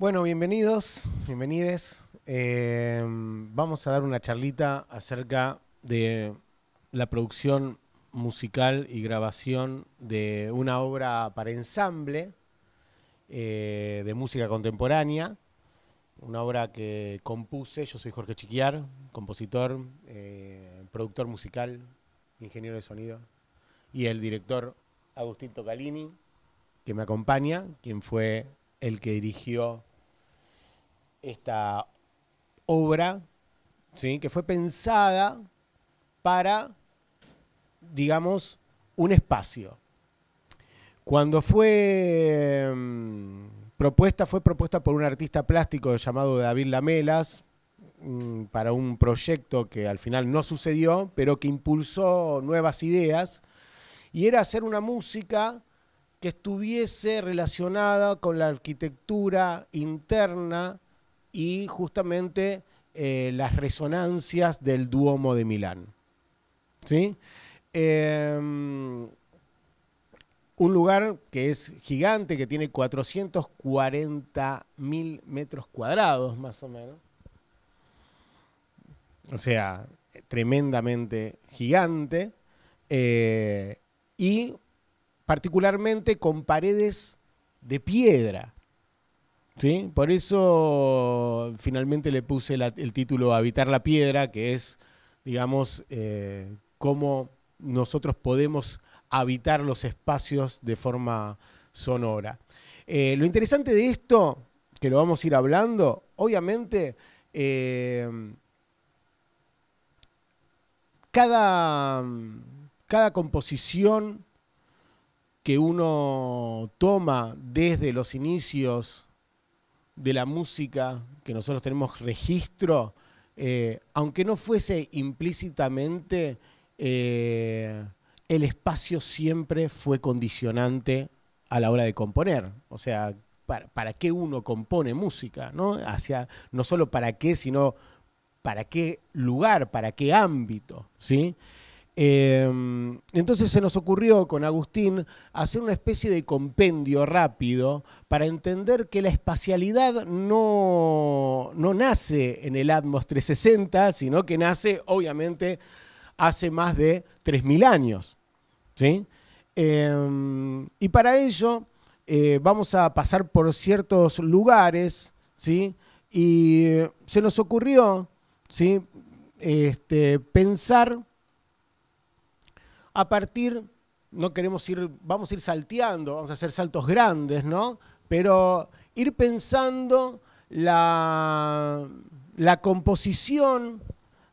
Bueno, bienvenidos, bienvenides. Eh, vamos a dar una charlita acerca de la producción musical y grabación de una obra para ensamble eh, de música contemporánea, una obra que compuse, yo soy Jorge Chiquiar, compositor, eh, productor musical, ingeniero de sonido, y el director Agustín Tocalini, que me acompaña, quien fue el que dirigió esta obra, que fue pensada para, digamos, un espacio. Cuando fue em, propuesta, fue propuesta por un artista plástico llamado David Lamelas mm, para un proyecto que al final no sucedió, pero que impulsó nuevas ideas, y era hacer una música que estuviese relacionada con la arquitectura interna y justamente eh, las resonancias del Duomo de Milán. ¿Sí? Em, un lugar que es gigante, que tiene 440.000 mil metros cuadrados más o menos. O sea, tremendamente gigante. Eh, y particularmente con paredes de piedra. ¿sí? Por eso finalmente le puse el título Habitar la Piedra, que es, digamos, eh, cómo nosotros podemos habitar los espacios de forma sonora. Eh, lo interesante de esto, que lo vamos a ir hablando, obviamente, eh, cada, cada composición que uno toma desde los inicios de la música que nosotros tenemos registro, eh, aunque no fuese implícitamente, eh, el espacio siempre fue condicionante a la hora de componer. O sea, para, qué uno compone música, ¿no? Hacia, no solo para qué, sino para qué lugar, para qué ámbito, ¿sí? sí Em, entonces se nos ocurrió con Agustín hacer una especie de compendio rápido para entender que la espacialidad no, no nace en el Atmos 360, sino que nace, obviamente, hace más de 3.000 años. ¿sí? Em, y para ello eh, vamos a pasar por ciertos lugares, ¿sí? y se nos ocurrió ¿sí? Este, pensar a partir, no queremos ir, vamos a ir salteando, vamos a hacer saltos grandes, ¿no? Pero ir pensando la, composición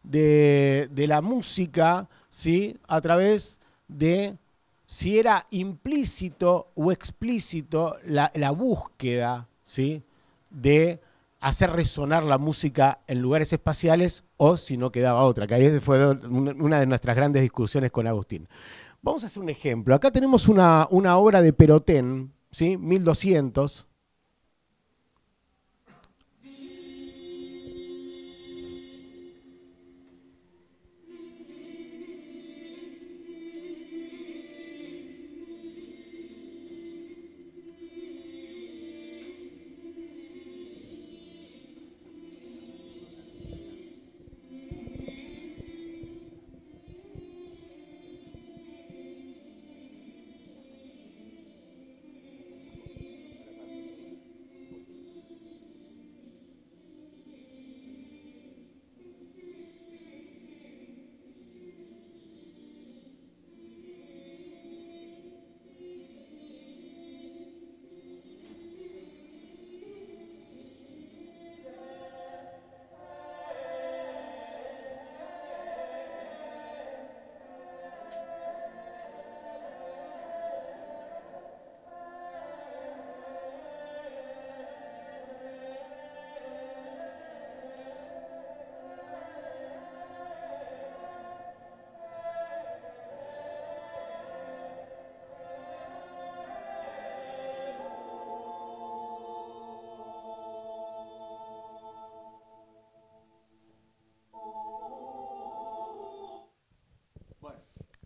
de, la música, ¿sí? A través de si era implícito o explícito la, la búsqueda, ¿sí? De hacer resonar la música en lugares espaciales o si no quedaba otra, que ahí fue una de nuestras grandes discusiones con Agustín. Vamos a hacer un ejemplo. Acá tenemos una, una obra de Perotén, ¿sí? 1200,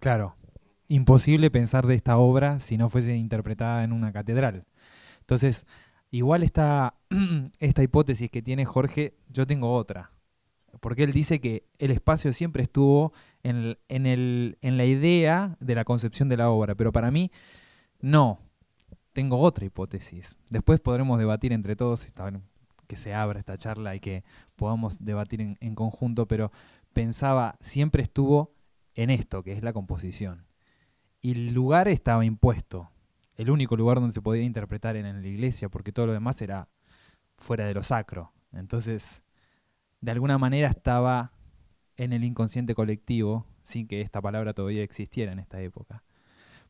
Claro, imposible pensar de esta obra si no fuese interpretada en una catedral. Entonces, igual esta, esta hipótesis que tiene Jorge, yo tengo otra. Porque él dice que el espacio siempre estuvo en, la idea de la concepción de la obra, pero para mí no. Tengo otra hipótesis. Después podremos debatir entre todos, que se abra esta charla y que podamos debatir en conjunto, pero pensaba, siempre estuvo en esto, que es la composición. Y el lugar estaba impuesto. El único lugar donde se podía interpretar era en la iglesia, porque todo lo demás era fuera de lo sacro. Entonces, de alguna manera estaba en el inconsciente colectivo, sin que esta palabra todavía existiera en esta época.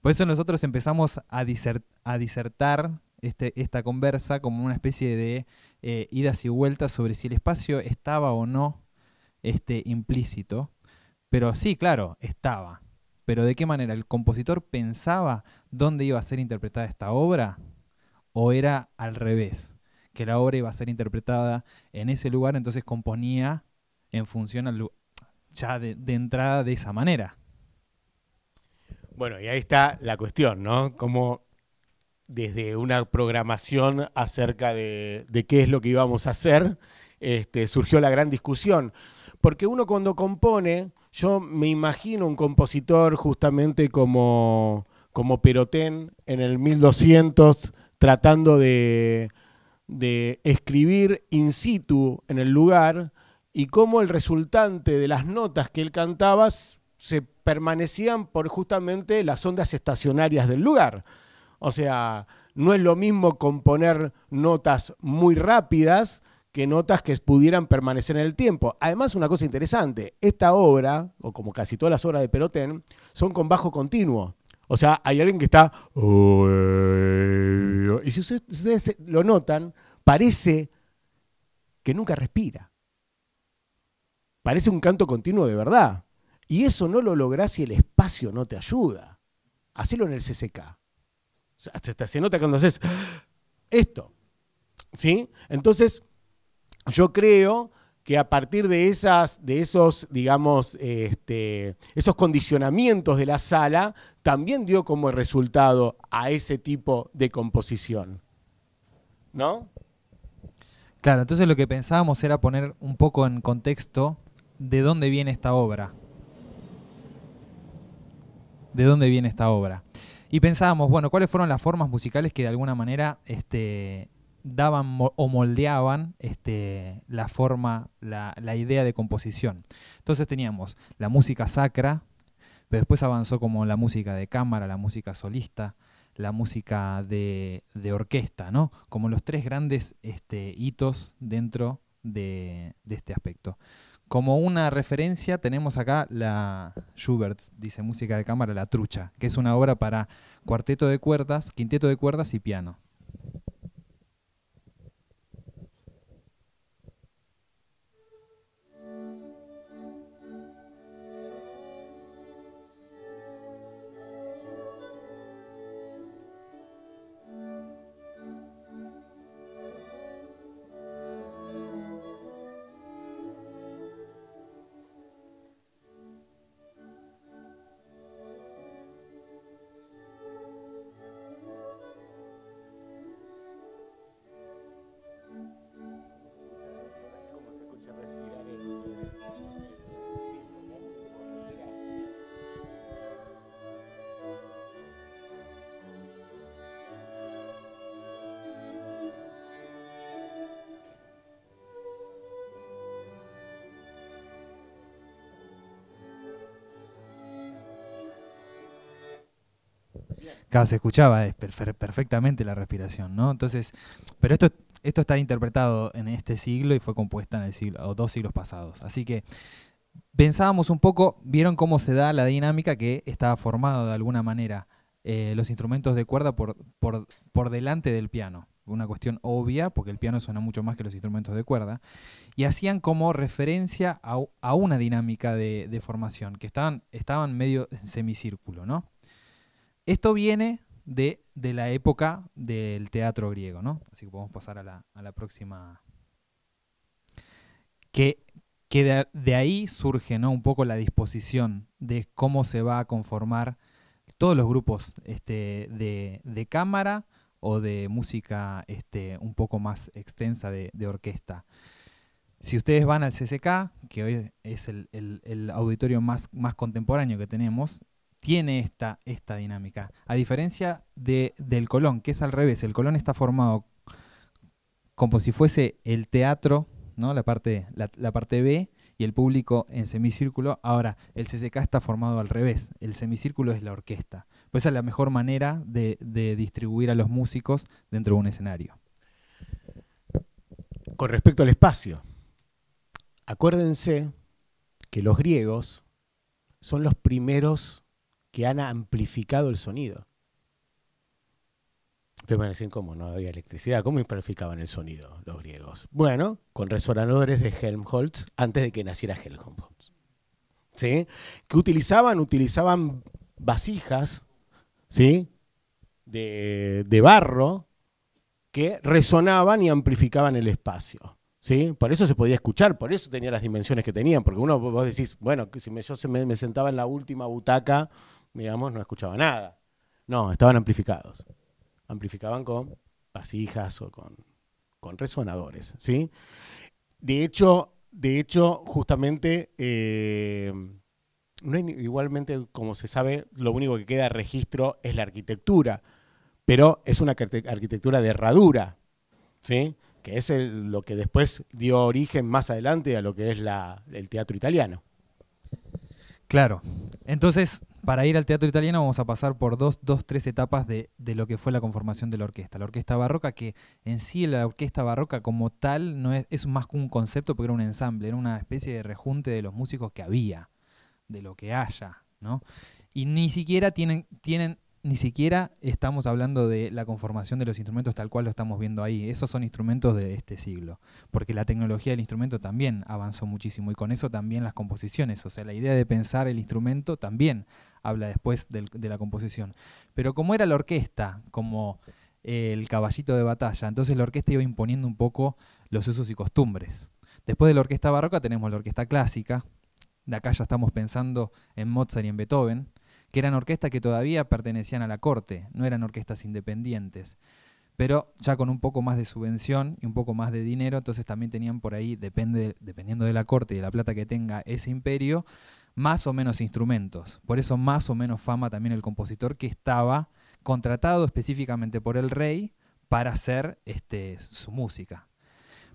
Por eso nosotros empezamos a, disertar este, esta conversa como una especie de eh, idas y vueltas sobre si el espacio estaba o no este, implícito pero sí, claro, estaba. Pero de qué manera, ¿el compositor pensaba dónde iba a ser interpretada esta obra? ¿O era al revés? Que la obra iba a ser interpretada en ese lugar, entonces componía en función al, ya de, entrada de esa manera. Bueno, y ahí está la cuestión, ¿no? Como desde una programación acerca de, qué es lo que íbamos a hacer, este, surgió la gran discusión. Porque uno cuando compone yo me imagino un compositor justamente como, como Perotén en el 1200 tratando de, de escribir in situ en el lugar y cómo el resultante de las notas que él cantaba se permanecían por justamente las ondas estacionarias del lugar. O sea, no es lo mismo componer notas muy rápidas que notas que pudieran permanecer en el tiempo. Además, una cosa interesante, esta obra, o como casi todas las obras de Perotén, son con bajo continuo. O sea, hay alguien que está... Y si ustedes, lo notan, parece que nunca respira. Parece un canto continuo de verdad. Y eso no lo lográs si el espacio no te ayuda. Hacelo en el CCK. O sea, hasta se nota cuando haces esto. ¿Sí? Entonces, yo creo que a partir de, esas, de esos, digamos, este, esos condicionamientos de la sala, también dio como resultado a ese tipo de composición. ¿No? Claro, entonces lo que pensábamos era poner un poco en contexto de dónde viene esta obra. De dónde viene esta obra. Y pensábamos, bueno, ¿cuáles fueron las formas musicales que de alguna manera este, daban o moldeaban este, la forma, la, la, idea de composición. Entonces teníamos la música sacra, pero después avanzó como la música de cámara, la música solista, la música de, orquesta, ¿no? Como los tres grandes este, hitos dentro de, de este aspecto. Como una referencia tenemos acá la Schubert, dice música de cámara, la trucha, que es una obra para cuarteto de cuerdas, quinteto de cuerdas y piano. Claro, se escuchaba perfectamente la respiración, ¿no? Entonces, pero esto, esto está interpretado en este siglo y fue compuesta en el siglo, o dos siglos pasados. Así que pensábamos un poco, vieron cómo se da la dinámica que estaba formado de alguna manera eh, los instrumentos de cuerda por, por, delante del piano una cuestión obvia, porque el piano suena mucho más que los instrumentos de cuerda, y hacían como referencia a, una dinámica de, de, formación, que estaban, estaban medio en semicírculo, ¿no? Esto viene de, la época del teatro griego, ¿no? Así que podemos pasar a la, a la próxima. Que, que de, ahí surge un poco la disposición de cómo se va a conformar todos los grupos este, de, cámara o de música este, un poco más extensa de, orquesta. Si ustedes van al CCK, que hoy es el, auditorio más, más, contemporáneo que tenemos, tiene esta, esta dinámica. A diferencia de, del Colón, que es al revés, el Colón está formado como si fuese el teatro, ¿no? la, parte, la, parte B, y el público en semicírculo. Ahora, el CCK está formado al revés, el semicírculo es la orquesta. Pues esa es la mejor manera de, de distribuir a los músicos dentro de un escenario. Con respecto al espacio, acuérdense que los griegos son los primeros que han amplificado el sonido. Ustedes van a decir, ¿cómo no había electricidad? ¿Cómo amplificaban el sonido los griegos? Bueno, con resonadores de Helmholtz antes de que naciera Helmholtz. ¿Sí? Que utilizaban? Utilizaban vasijas ¿sí? de, barro que resonaban y amplificaban el espacio. ¿Sí? Por eso se podía escuchar, por eso tenía las dimensiones que tenían, porque uno vos decís, bueno, si yo me, sentaba en la última butaca digamos, no escuchaba nada. No, estaban amplificados. Amplificaban con vasijas o con, resonadores, ¿sí? De hecho, de hecho justamente, eh, no igualmente, como se sabe, lo único que queda registro es la arquitectura, pero es una arquitectura de herradura, ¿sí? que es lo que después dio origen más adelante a lo que es el teatro italiano. Claro. Entonces, para ir al teatro italiano vamos a pasar por dos, dos tres etapas de, lo que fue la conformación de la orquesta. La orquesta barroca, que en sí la orquesta barroca como tal no es, más que un concepto, porque era un ensamble, era una especie de rejunte de los músicos que había, de lo que haya, ¿no? Y ni siquiera tienen, tienen ni siquiera estamos hablando de la conformación de los instrumentos tal cual lo estamos viendo ahí. Esos son instrumentos de este siglo, porque la tecnología del instrumento también avanzó muchísimo y con eso también las composiciones. O sea, la idea de pensar el instrumento también habla después de la composición. Pero como era la orquesta, como eh, el caballito de batalla, entonces la orquesta iba imponiendo un poco los usos y costumbres. Después de la orquesta barroca tenemos la orquesta clásica, de acá ya estamos pensando en Mozart y en Beethoven, que eran orquestas que todavía pertenecían a la corte, no eran orquestas independientes pero ya con un poco más de subvención y un poco más de dinero, entonces también tenían por ahí, depende, dependiendo de la corte y de la plata que tenga ese imperio, más o menos instrumentos. Por eso más o menos fama también el compositor que estaba contratado específicamente por el rey para hacer este, su música.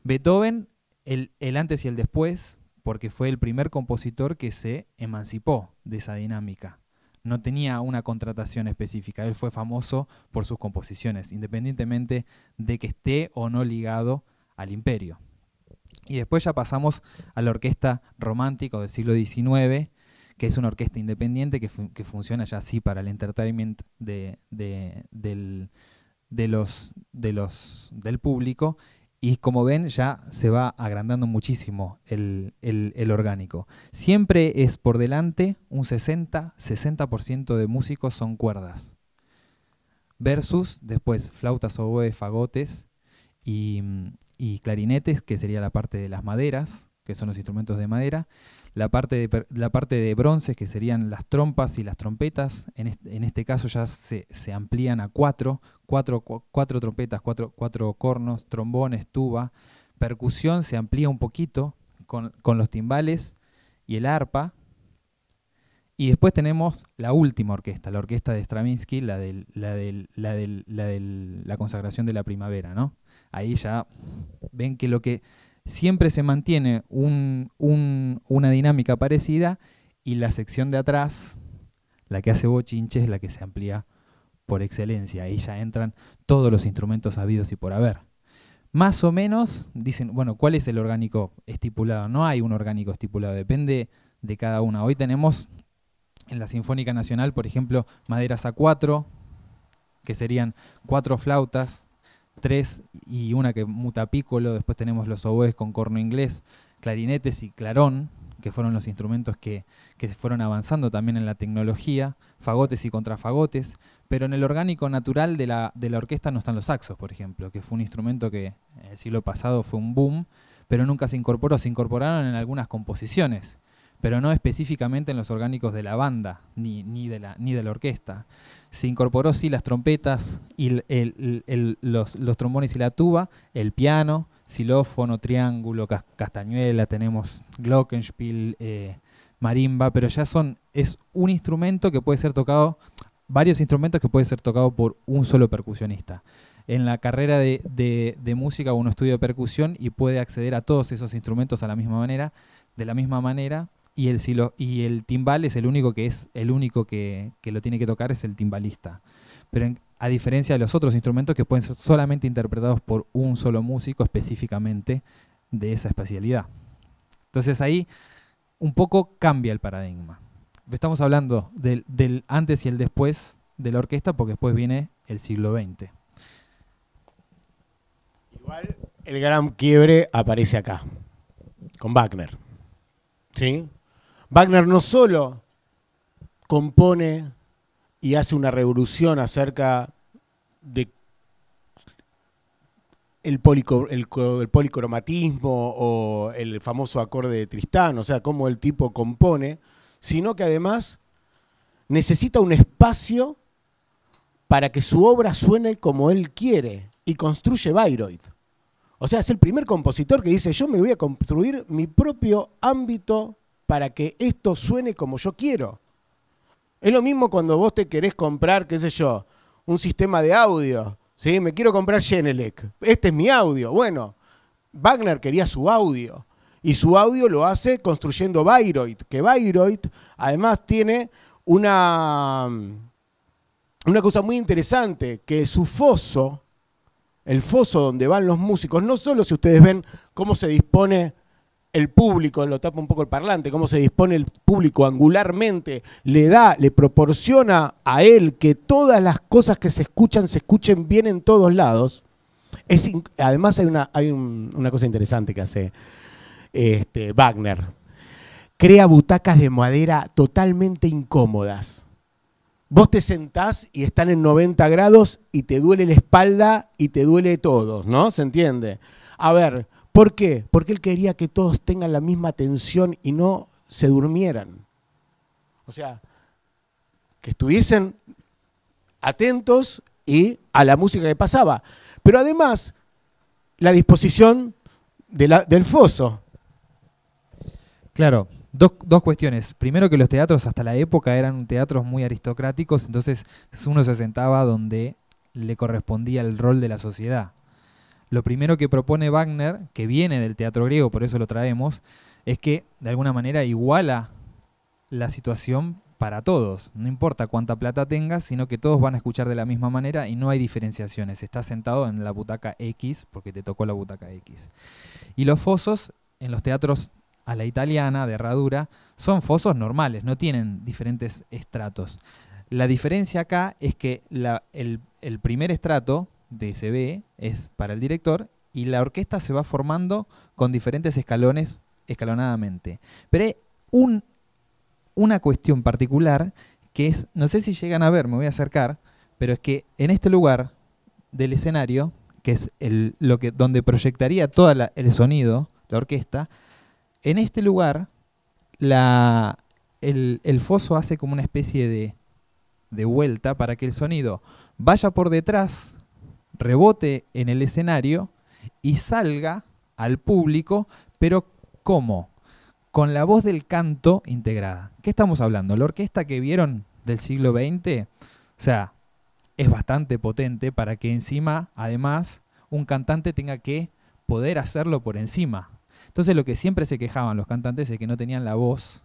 Beethoven, el, el antes y el después, porque fue el primer compositor que se emancipó de esa dinámica. No tenía una contratación específica, él fue famoso por sus composiciones, independientemente de que esté o no ligado al imperio. Y después ya pasamos a la orquesta romántica del siglo XIX, que es una orquesta independiente que, funciona ya así para el entertainment de, del, los, de los, del público. Y como ven, ya se va agrandando muchísimo el, el orgánico. Siempre es por delante un 60-60% de músicos son cuerdas. Versus después flautas, oboes, fagotes y, y clarinetes, que sería la parte de las maderas, que son los instrumentos de madera, la parte de, la parte de que serían las trompas y las trompetas, en este, caso ya se, amplían a cuatro, cuatro, trompetas, cuatro, cornos, trombones, tuba, percusión se amplía un poquito con, los timbales y el arpa, y después tenemos la última orquesta, la orquesta de Stravinsky, la, de la, la, la consagración de la primavera, ¿no? ahí ya ven que lo que siempre se mantiene una dinámica parecida y la sección de atrás, la que hace bochinche, es la que se amplía por excelencia. Ahí ya entran todos los instrumentos habidos y por haber. Más o menos, dicen, bueno, ¿cuál es el orgánico estipulado? No hay un orgánico estipulado, depende de cada una. Hoy tenemos en la Sinfónica Nacional, por ejemplo, maderas a cuatro, que serían cuatro flautas, tres y una que muta pícolo, después tenemos los oboes con corno inglés, clarinetes y clarón, que fueron los instrumentos que, que fueron avanzando también en la tecnología, fagotes y contrafagotes, pero en el orgánico natural de la, de la orquesta no están los saxos, por ejemplo, que fue un instrumento que en eh, el siglo pasado fue un boom, pero nunca se incorporó, se incorporaron en algunas composiciones pero no específicamente en los orgánicos de la banda, ni, ni, de, la, ni de la orquesta. Se incorporó sí las trompetas, y el, el, los, trombones y la tuba, el piano, xilófono, triángulo, castañuela, tenemos glockenspiel, eh, marimba, pero ya son, es un instrumento que puede ser tocado, varios instrumentos que puede ser tocado por un solo percusionista en la carrera de, de, de, música uno estudia percusión y puede acceder a todos esos instrumentos a la misma manera, de la misma manera, y el, timbal es el único que es el único que, lo tiene que tocar es el timbalista. Pero a diferencia de los otros instrumentos que pueden ser solamente interpretados por un solo músico específicamente de esa especialidad. Entonces ahí un poco cambia el paradigma. Estamos hablando del, del antes y el después de la orquesta porque después viene el siglo XX. Igual el gran quiebre aparece acá, con Wagner. ¿Sí? Wagner no solo compone y hace una revolución acerca del policromatismo o el famoso acorde de Tristán, o sea, cómo el tipo compone, sino que además necesita un espacio para que su obra suene como él quiere y construye Bayreuth. O sea, es el primer compositor que dice, yo me voy a construir mi propio ámbito para que esto suene como yo quiero. Es lo mismo cuando vos te querés comprar, qué sé yo, un sistema de audio. ¿sí? Me quiero comprar Genelec. Este es mi audio. Bueno, Wagner quería su audio. Y su audio lo hace construyendo Bayreuth, que Bayreuth además tiene una, mm, una cosa muy interesante, que su foso, el foso donde van los músicos, no solo si ustedes ven cómo se dispone el público, lo tapa un poco el parlante, cómo se dispone el público angularmente, le da, le proporciona a él que todas las cosas que se escuchan se escuchen bien en todos lados. además hay, una, hay una cosa interesante que hace este, Wagner. Crea butacas de madera totalmente incómodas. Vos te sentás y están en 90 grados y te duele la espalda y te duele todo, ¿no? ¿Se entiende? A ver, ¿Por qué? Porque él quería que todos tengan la misma atención y no se durmieran. O sea, que estuviesen atentos y a la música que pasaba. Pero además, la disposición del foso. Claro, dos, cuestiones. Primero que los teatros hasta la época eran teatros muy aristocráticos, entonces uno se sentaba donde le correspondía el rol de la sociedad lo primero que propone Wagner, que viene del teatro griego, por eso lo traemos, es que de alguna manera iguala la situación para todos. No importa cuánta plata tengas, sino que todos van a escuchar de la misma manera y no hay diferenciaciones. Está sentado en la butaca X porque te tocó la butaca X. Y los fosos en los teatros a la italiana de herradura son fosos normales, no tienen diferentes estratos. La diferencia acá es que el primer estrato DSB es para el director y la orquesta se va formando con diferentes escalones escalonadamente. Pero hay una cuestión particular que es, no sé si llegan a ver, me voy a acercar, pero es que en este lugar del escenario, que es lo que, donde proyectaría todo el sonido, la orquesta, en este lugar la, el, foso hace como una especie de, de vuelta para que el sonido vaya por detrás rebote en el escenario y salga al público, pero ¿cómo? Con la voz del canto integrada. ¿Qué estamos hablando? La orquesta que vieron del siglo XX, o sea, es bastante potente para que encima, además, un cantante tenga que poder hacerlo por encima. Entonces lo que siempre se quejaban los cantantes es que no tenían la voz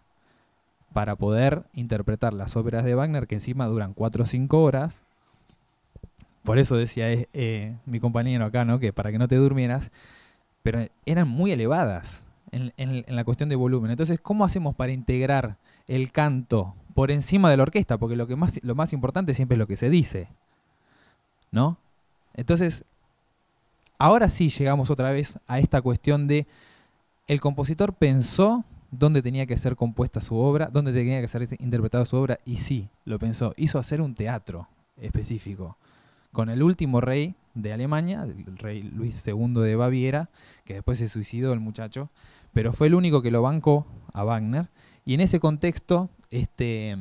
para poder interpretar las óperas de Wagner, que encima duran 4 o 5 horas, por eso decía eh, mi compañero acá, ¿no? Que para que no te durmieras, pero eran muy elevadas en, la cuestión de volumen. Entonces, ¿cómo hacemos para integrar el canto por encima de la orquesta? Porque lo que más, lo más importante siempre es lo que se dice, ¿no? Entonces, ahora sí llegamos otra vez a esta cuestión de el compositor pensó dónde tenía que ser compuesta su obra, dónde tenía que ser interpretada su obra, y sí, lo pensó. Hizo hacer un teatro específico con el último rey de Alemania, el rey Luis II de Baviera, que después se suicidó el muchacho, pero fue el único que lo bancó a Wagner. Y en ese contexto, este,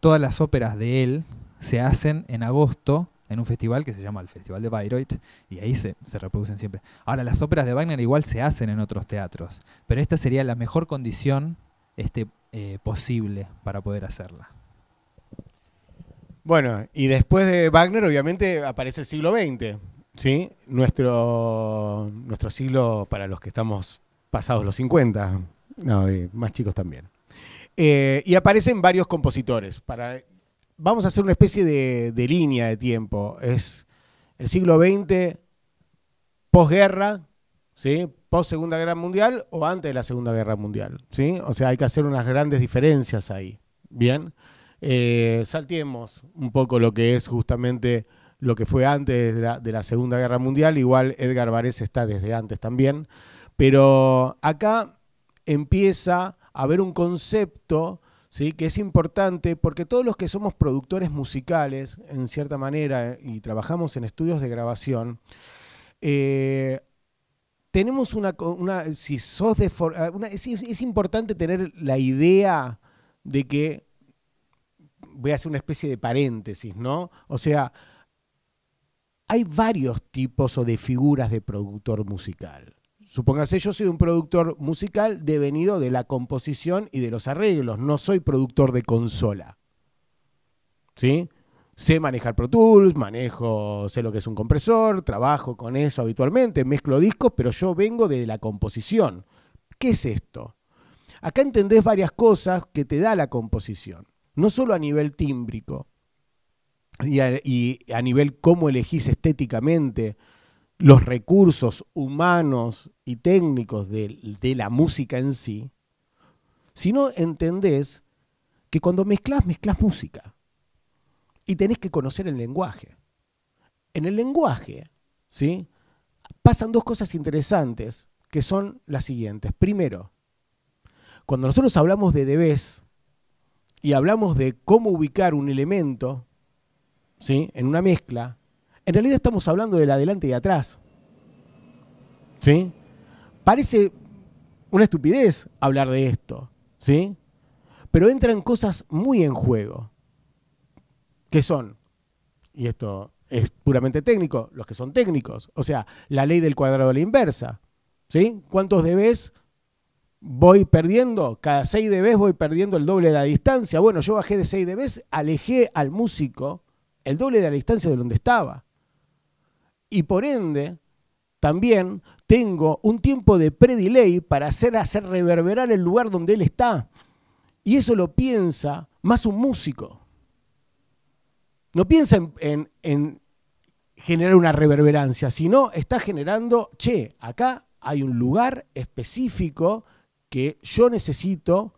todas las óperas de él se hacen en agosto en un festival que se llama el Festival de Bayreuth, y ahí se, reproducen siempre. Ahora, las óperas de Wagner igual se hacen en otros teatros, pero esta sería la mejor condición este, eh, posible para poder hacerla. Bueno, y después de Wagner, obviamente, aparece el siglo XX, ¿sí? Nuestro, siglo para los que estamos pasados los 50, no, más chicos también. Eh, y aparecen varios compositores. Para, vamos a hacer una especie de, línea de tiempo. Es el siglo XX, posguerra, ¿sí? post Segunda Guerra Mundial o antes de la Segunda Guerra Mundial. ¿sí? O sea, hay que hacer unas grandes diferencias ahí. Bien. Eh, saltemos un poco lo que es justamente lo que fue antes de la, Segunda Guerra Mundial, igual Edgar Varese está desde antes también, pero acá empieza a haber un concepto ¿sí? que es importante porque todos los que somos productores musicales, en cierta manera, y trabajamos en estudios de grabación, eh, tenemos una, si sos de, ah, es importante tener la idea de que voy a hacer una especie de paréntesis, ¿no? O sea, hay varios tipos o de figuras de productor musical. Supóngase, yo soy un productor musical devenido de la composición y de los arreglos, no soy productor de consola. ¿Sí? Sé manejar Pro Tools, manejo, sé lo que es un compresor, trabajo con eso habitualmente, mezclo discos, pero yo vengo de la composición. ¿Qué es esto? Acá entendés varias cosas que te da la composición no solo a nivel tímbrico y a, nivel cómo elegís estéticamente los recursos humanos y técnicos de, la música en sí, sino entendés que cuando mezclas, mezclas música. Y tenés que conocer el lenguaje. En el lenguaje, ¿sí? Pasan dos cosas interesantes que son las siguientes. Primero, cuando nosotros hablamos de debes, y hablamos de cómo ubicar un elemento ¿sí? en una mezcla, en realidad estamos hablando del adelante y atrás. ¿Sí? Parece una estupidez hablar de esto, ¿sí? Pero entran cosas muy en juego, que son, y esto es puramente técnico, los que son técnicos, o sea, la ley del cuadrado de la inversa, ¿sí? ¿Cuántos debes voy perdiendo, cada 6 de vez voy perdiendo el doble de la distancia. Bueno, yo bajé de 6 de vez, alejé al músico el doble de la distancia de donde estaba. Y por ende, también tengo un tiempo de predelay para hacer, hacer reverberar el lugar donde él está. Y eso lo piensa más un músico. No piensa en generar una reverberancia, sino está generando, che, acá hay un lugar específico que yo necesito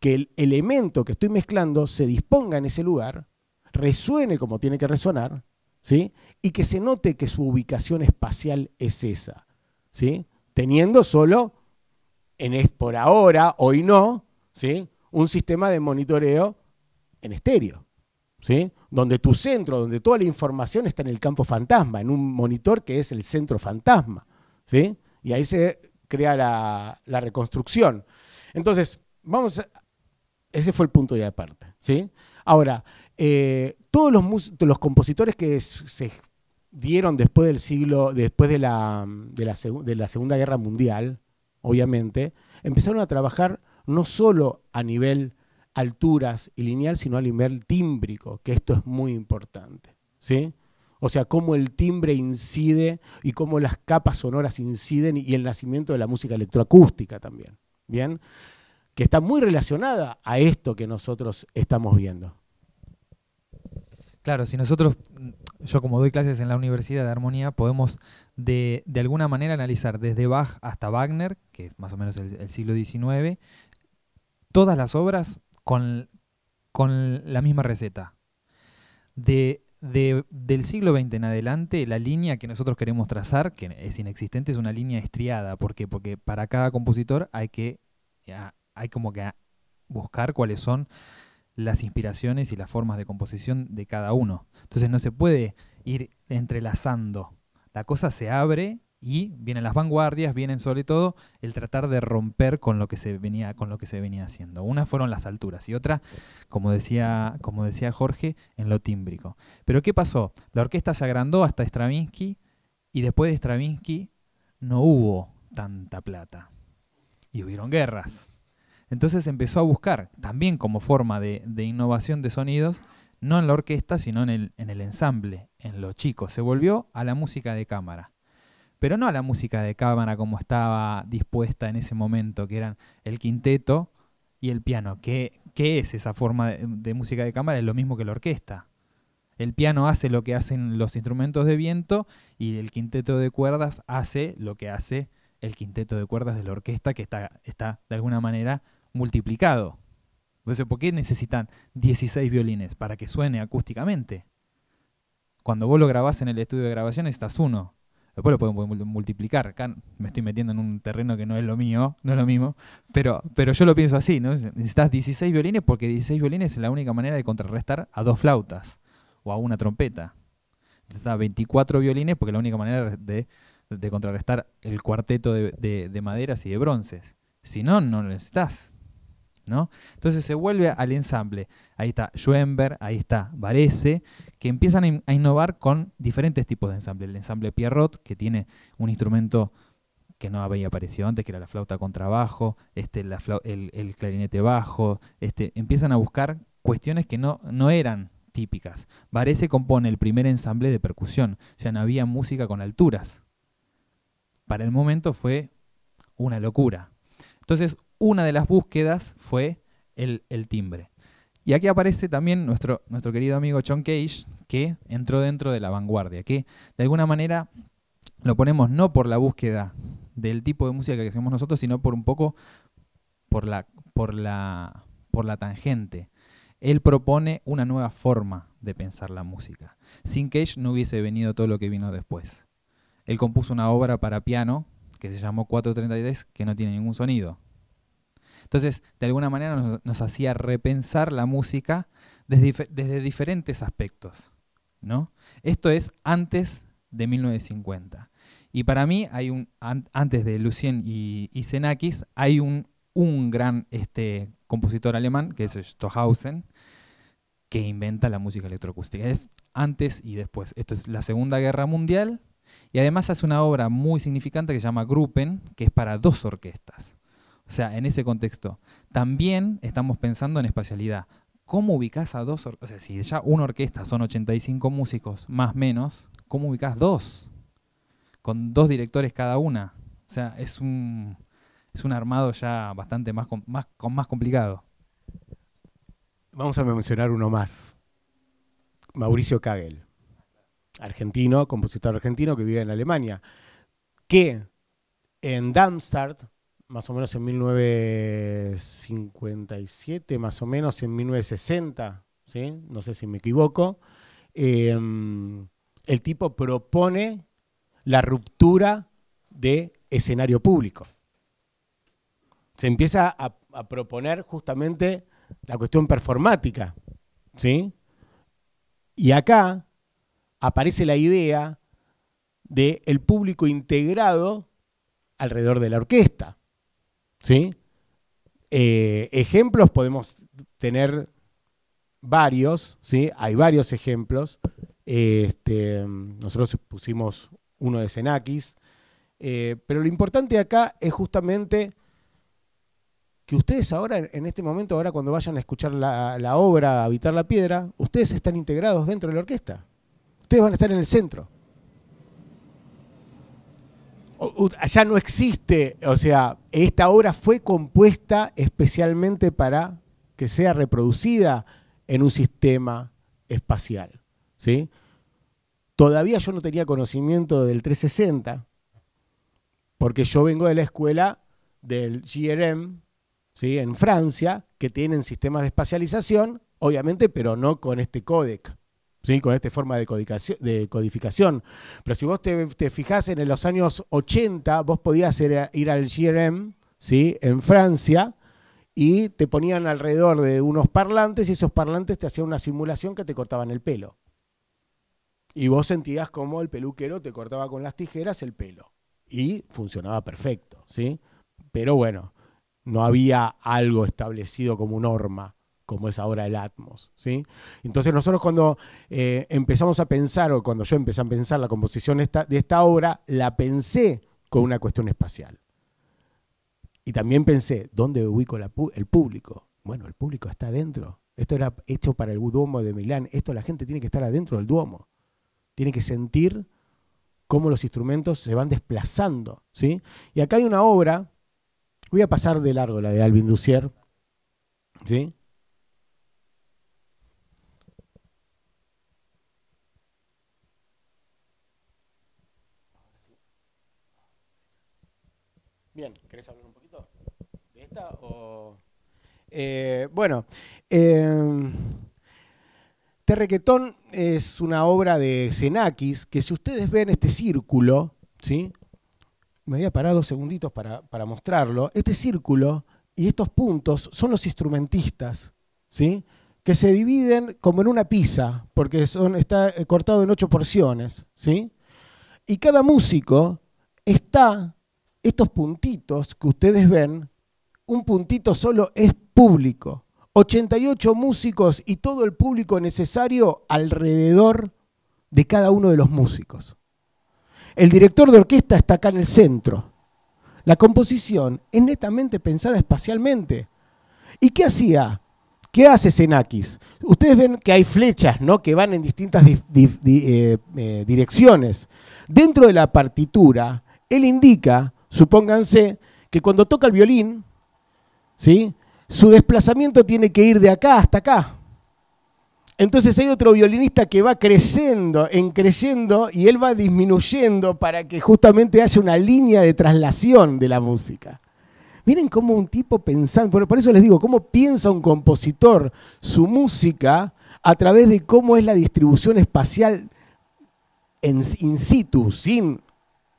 que el elemento que estoy mezclando se disponga en ese lugar, resuene como tiene que resonar, ¿sí? y que se note que su ubicación espacial es esa, ¿sí? teniendo solo, en, por ahora, hoy no, ¿sí? un sistema de monitoreo en estéreo, ¿sí? donde tu centro, donde toda la información está en el campo fantasma, en un monitor que es el centro fantasma. ¿sí? Y ahí se crea la, reconstrucción. Entonces, vamos ese fue el punto de parte, ¿sí? Ahora, eh, todos los, los, compositores que se dieron después del siglo, después de la, la, de la Segunda Guerra Mundial, obviamente, empezaron a trabajar no solo a nivel alturas y lineal, sino a nivel tímbrico, que esto es muy importante. ¿sí? O sea, cómo el timbre incide y cómo las capas sonoras inciden y el nacimiento de la música electroacústica también. ¿Bien? Que está muy relacionada a esto que nosotros estamos viendo. Claro, si nosotros, yo como doy clases en la Universidad de Armonía, podemos de, alguna manera analizar desde Bach hasta Wagner, que es más o menos el, siglo XIX, todas las obras con, con la misma receta. De del siglo XX en adelante, la línea que nosotros queremos trazar, que es inexistente, es una línea estriada. ¿Por qué? Porque para cada compositor hay que, hay como que buscar cuáles son las inspiraciones y las formas de composición de cada uno. Entonces no se puede ir entrelazando. La cosa se abre y vienen las vanguardias, vienen sobre todo el tratar de romper con lo que se venía, con lo que se venía haciendo. Una fueron las alturas y otra, como decía, como decía Jorge, en lo tímbrico. Pero ¿qué pasó? La orquesta se agrandó hasta Stravinsky y después de Stravinsky no hubo tanta plata. Y hubieron guerras. Entonces empezó a buscar, también como forma de, innovación de sonidos, no en la orquesta, sino en el, en el ensamble, en lo chico. Se volvió a la música de cámara pero no a la música de cámara como estaba dispuesta en ese momento, que eran el quinteto y el piano. ¿Qué, es esa forma de, música de cámara? Es lo mismo que la orquesta. El piano hace lo que hacen los instrumentos de viento y el quinteto de cuerdas hace lo que hace el quinteto de cuerdas de la orquesta, que está, está de alguna manera multiplicado. Entonces, ¿por qué necesitan 16 violines? Para que suene acústicamente. Cuando vos lo grabás en el estudio de grabación, estás uno Después lo pueden multiplicar. Acá me estoy metiendo en un terreno que no es lo mío, no es lo mismo. Pero, pero yo lo pienso así, ¿no? Necesitas 16 violines porque 16 violines es la única manera de contrarrestar a dos flautas o a una trompeta. Necesitas 24 violines porque es la única manera de, contrarrestar el cuarteto de, de maderas y de bronces. Si no, no lo necesitas. Entonces se vuelve al ensamble. Ahí está Schoenberg, ahí está Varese, que empiezan a, innovar con diferentes tipos de ensamble. El ensamble Pierrot, que tiene un instrumento que no había aparecido antes, que era la flauta contrabajo, este, el, clarinete bajo, este, empiezan a buscar cuestiones que no, no eran típicas. Varese compone el primer ensamble de percusión, o sea no había música con alturas. Para el momento fue una locura. Entonces, una de las búsquedas fue el, timbre. Y aquí aparece también nuestro, querido amigo John Cage, que entró dentro de la vanguardia, que de alguna manera lo ponemos no por la búsqueda del tipo de música que hacemos nosotros, sino por un poco por la, por la, por la tangente. Él propone una nueva forma de pensar la música. Sin Cage no hubiese venido todo lo que vino después. Él compuso una obra para piano que se llamó 433, que no tiene ningún sonido. Entonces, de alguna manera nos, hacía repensar la música desde, diferentes aspectos. ¿no? Esto es antes de 1950. Y para mí, hay un, antes de Lucien y, y hay un, gran este, compositor alemán, que es Stohausen, que inventa la música electroacústica. Es antes y después. Esto es la Segunda Guerra Mundial. Y además hace una obra muy significante que se llama Gruppen, que es para dos orquestas. O sea, en ese contexto. También estamos pensando en espacialidad. ¿Cómo ubicás a dos? O sea, si ya una orquesta son 85 músicos, más o menos, ¿cómo ubicás dos? Con dos directores cada una. O sea, es un, es un armado ya bastante más, más, más complicado. Vamos a mencionar uno más. Mauricio Kagel, argentino, compositor argentino que vive en Alemania, que en Darmstadt más o menos en 1957, más o menos en 1960, no sé si me equivoco, em, el tipo propone la ruptura de escenario público. Se empieza a, proponer justamente la cuestión performática. ¿sí? Y acá aparece la idea del público integrado alrededor de la orquesta. ¿sí? Eh, ejemplos podemos tener varios, ¿sí? Hay varios ejemplos. Este, nosotros pusimos uno de Senakis. Eh, pero lo importante acá es justamente que ustedes ahora, en este momento, ahora cuando vayan a escuchar la, la obra Habitar la Piedra, ustedes están integrados dentro de la orquesta. Ustedes van a estar en el centro. Allá no existe, o sea, esta obra fue compuesta especialmente para que sea reproducida en un sistema espacial, ¿sí? Todavía yo no tenía conocimiento del 360, porque yo vengo de la escuela del GRM, ¿sí? En Francia, que tienen sistemas de espacialización, obviamente, pero no con este códec con esta forma de, de codificación. Pero si vos te, fijás en los años 80, vos podías ir, al GRM ¿sí? en Francia y te ponían alrededor de unos parlantes y esos parlantes te hacían una simulación que te cortaban el pelo. Y vos sentías como el peluquero te cortaba con las tijeras el pelo. Y funcionaba perfecto, ¿sí? Pero bueno, no había algo establecido como norma como es ahora el Atmos. ¿sí? Entonces nosotros cuando eh, empezamos a pensar, o cuando yo empecé a pensar la composición de esta obra, la pensé con una cuestión espacial. Y también pensé, ¿dónde ubico el público? Bueno, el público está adentro. Esto era hecho para el Duomo de Milán. Esto la gente tiene que estar adentro del Duomo. Tiene que sentir cómo los instrumentos se van desplazando. ¿sí? Y acá hay una obra, voy a pasar de largo la de Alvin Dussier, ¿sí? Bien, ¿querés hablar un poquito de esta? Eh, bueno, eh, Terrequetón es una obra de Xenakis, que si ustedes ven este círculo, ¿sí? me voy a parar dos segunditos para, mostrarlo, este círculo y estos puntos son los instrumentistas, ¿sí? que se dividen como en una pizza, porque son, está eh, cortado en ocho porciones, ¿sí? y cada músico está estos puntitos que ustedes ven, un puntito solo es público. 88 músicos y todo el público necesario alrededor de cada uno de los músicos. El director de orquesta está acá en el centro. La composición es netamente pensada espacialmente. ¿Y qué hacía? ¿Qué hace Senakis? Ustedes ven que hay flechas ¿no? que van en distintas eh, eh, direcciones. Dentro de la partitura, él indica Supónganse que cuando toca el violín, ¿sí? su desplazamiento tiene que ir de acá hasta acá. Entonces hay otro violinista que va creciendo, en creciendo, y él va disminuyendo para que justamente haya una línea de traslación de la música. Miren cómo un tipo pensando, por eso les digo, cómo piensa un compositor su música a través de cómo es la distribución espacial en, in situ, sin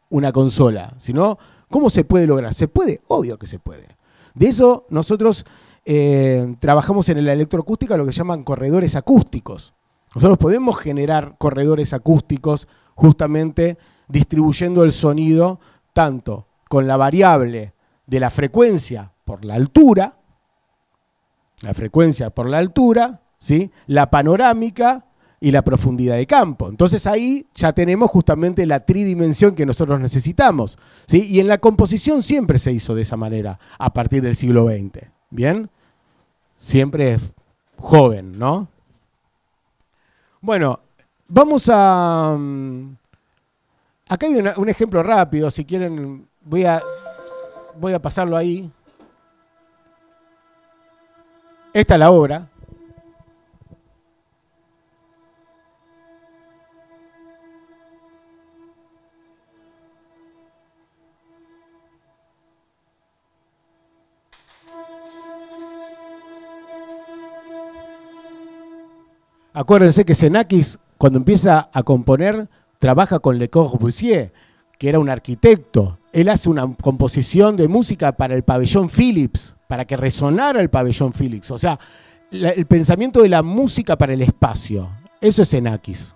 una consola, sino ¿Cómo se puede lograr? ¿Se puede? Obvio que se puede. De eso nosotros eh, trabajamos en la electroacústica lo que llaman corredores acústicos. Nosotros podemos generar corredores acústicos justamente distribuyendo el sonido tanto con la variable de la frecuencia por la altura, la frecuencia por la altura, ¿sí? la panorámica y la profundidad de campo. Entonces ahí ya tenemos justamente la tridimensión que nosotros necesitamos. ¿sí? Y en la composición siempre se hizo de esa manera a partir del siglo XX. ¿Bien? Siempre es joven, ¿no? Bueno, vamos a... Mm, acá hay un ejemplo rápido, si quieren voy a, voy a pasarlo ahí. Esta es la obra. Acuérdense que Senakis, cuando empieza a componer, trabaja con Le Corbusier, que era un arquitecto. Él hace una composición de música para el pabellón Phillips, para que resonara el pabellón Philips. O sea, el pensamiento de la música para el espacio. Eso es Senakis.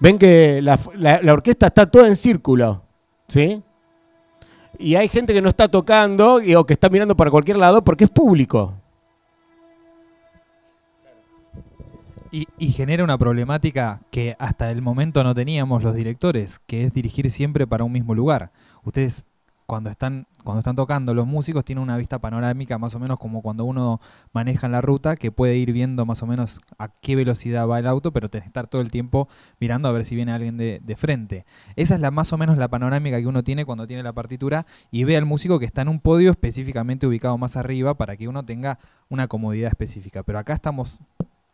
Ven que la, orquesta está toda en círculo, ¿sí? Y hay gente que no está tocando o que está mirando para cualquier lado porque es público. Y, genera una problemática que hasta el momento no teníamos los directores, que es dirigir siempre para un mismo lugar. Ustedes cuando están, cuando están tocando los músicos tienen una vista panorámica más o menos como cuando uno maneja en la ruta, que puede ir viendo más o menos a qué velocidad va el auto, pero tenés que estar todo el tiempo mirando a ver si viene alguien de, de frente. Esa es la más o menos la panorámica que uno tiene cuando tiene la partitura y ve al músico que está en un podio específicamente ubicado más arriba para que uno tenga una comodidad específica. Pero acá estamos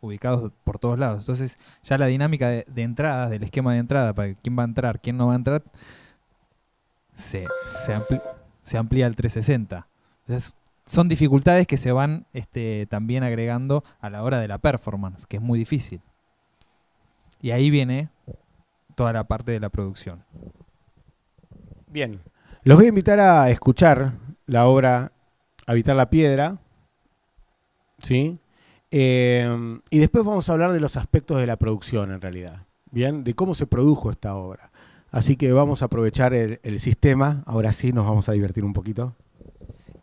ubicados por todos lados. Entonces, ya la dinámica de, entradas, del esquema de entrada, para quién va a entrar, quién no va a entrar, se, amplía al 360. Entonces, son dificultades que se van este, también agregando a la hora de la performance, que es muy difícil. Y ahí viene toda la parte de la producción. Bien. Los voy a invitar a escuchar la obra Habitar la Piedra, ¿sí? Em, y después vamos a hablar de los aspectos de la producción en realidad, ¿bien? De cómo se produjo esta obra. Así que vamos a aprovechar el, sistema, ahora sí nos vamos a divertir un poquito.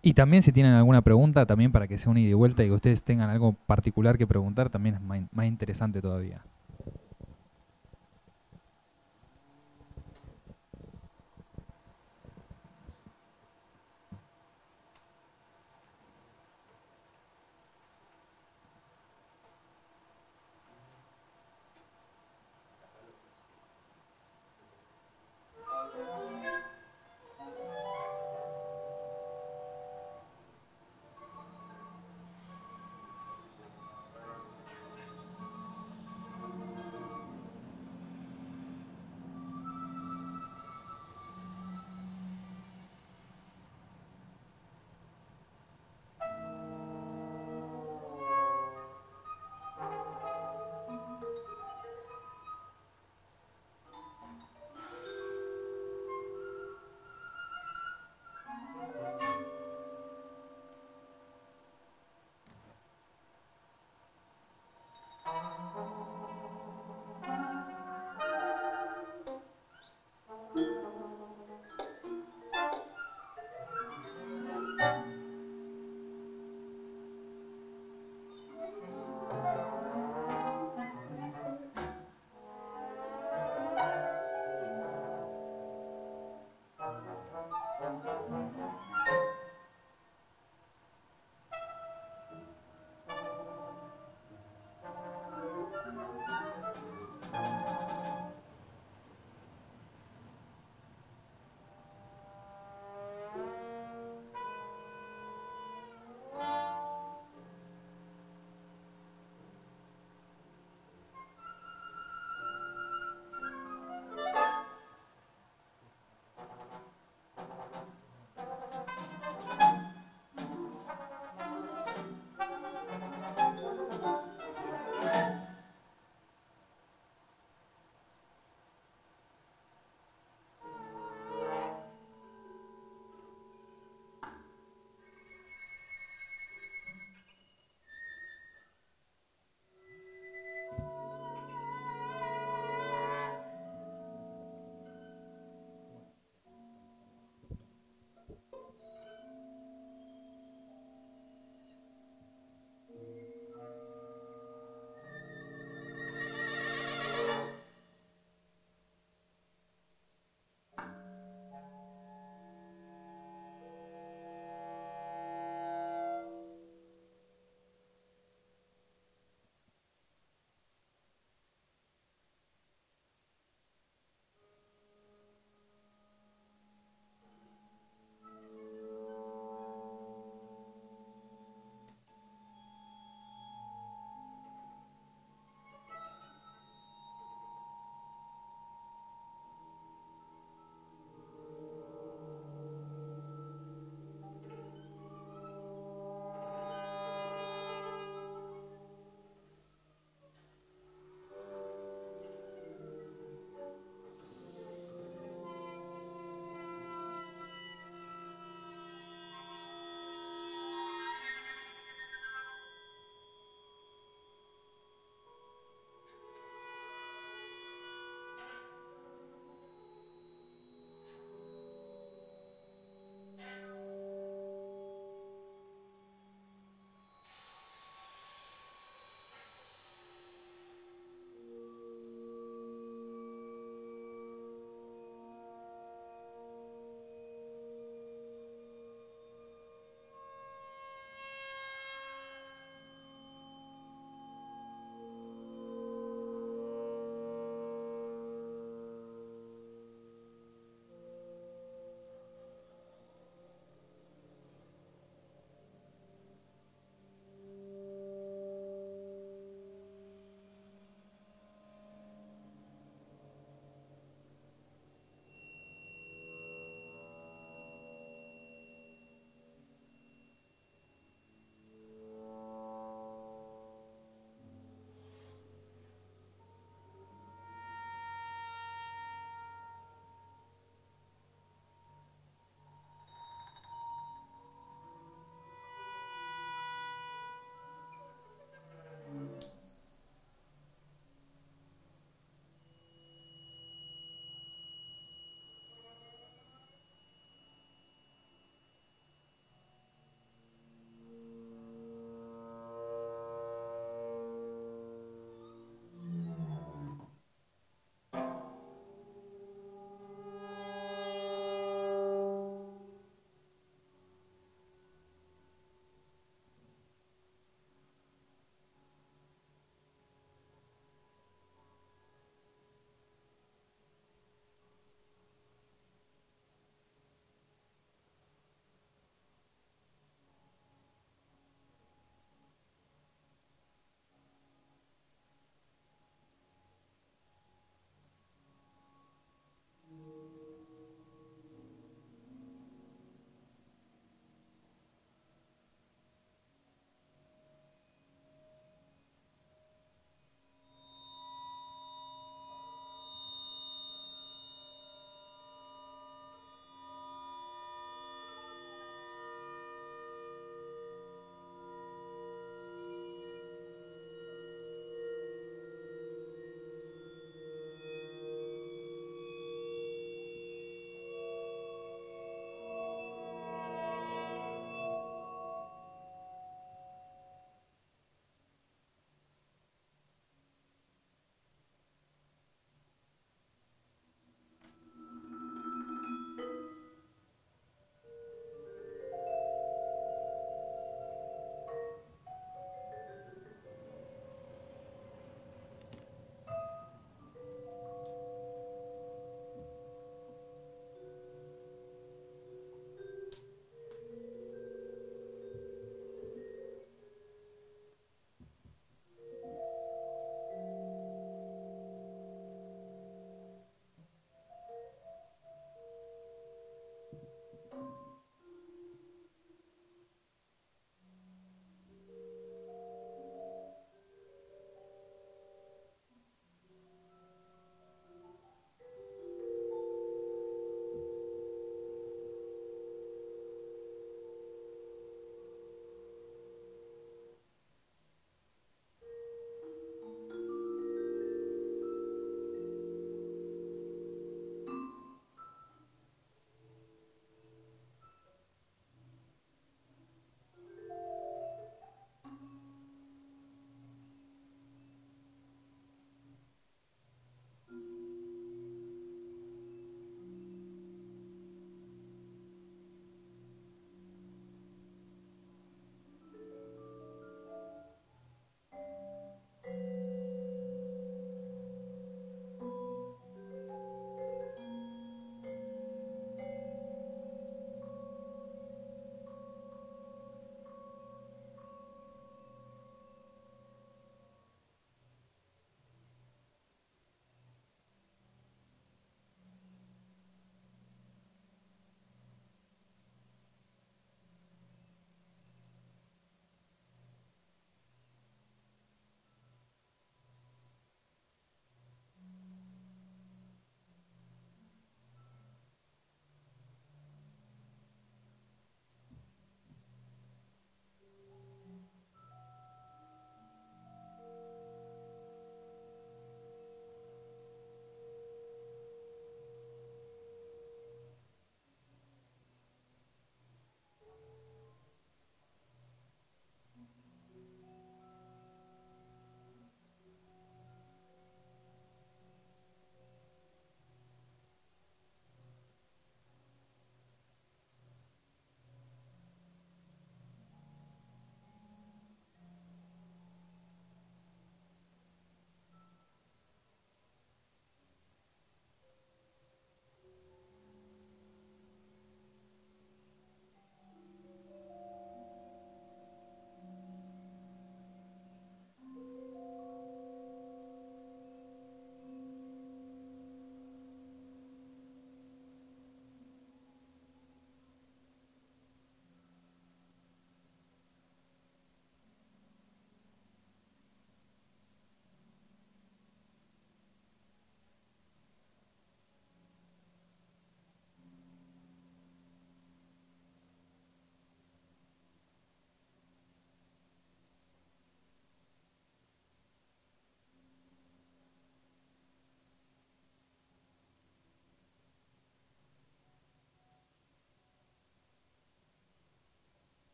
Y también si tienen alguna pregunta, también para que sea un ida y vuelta y que ustedes tengan algo particular que preguntar, también es más interesante todavía.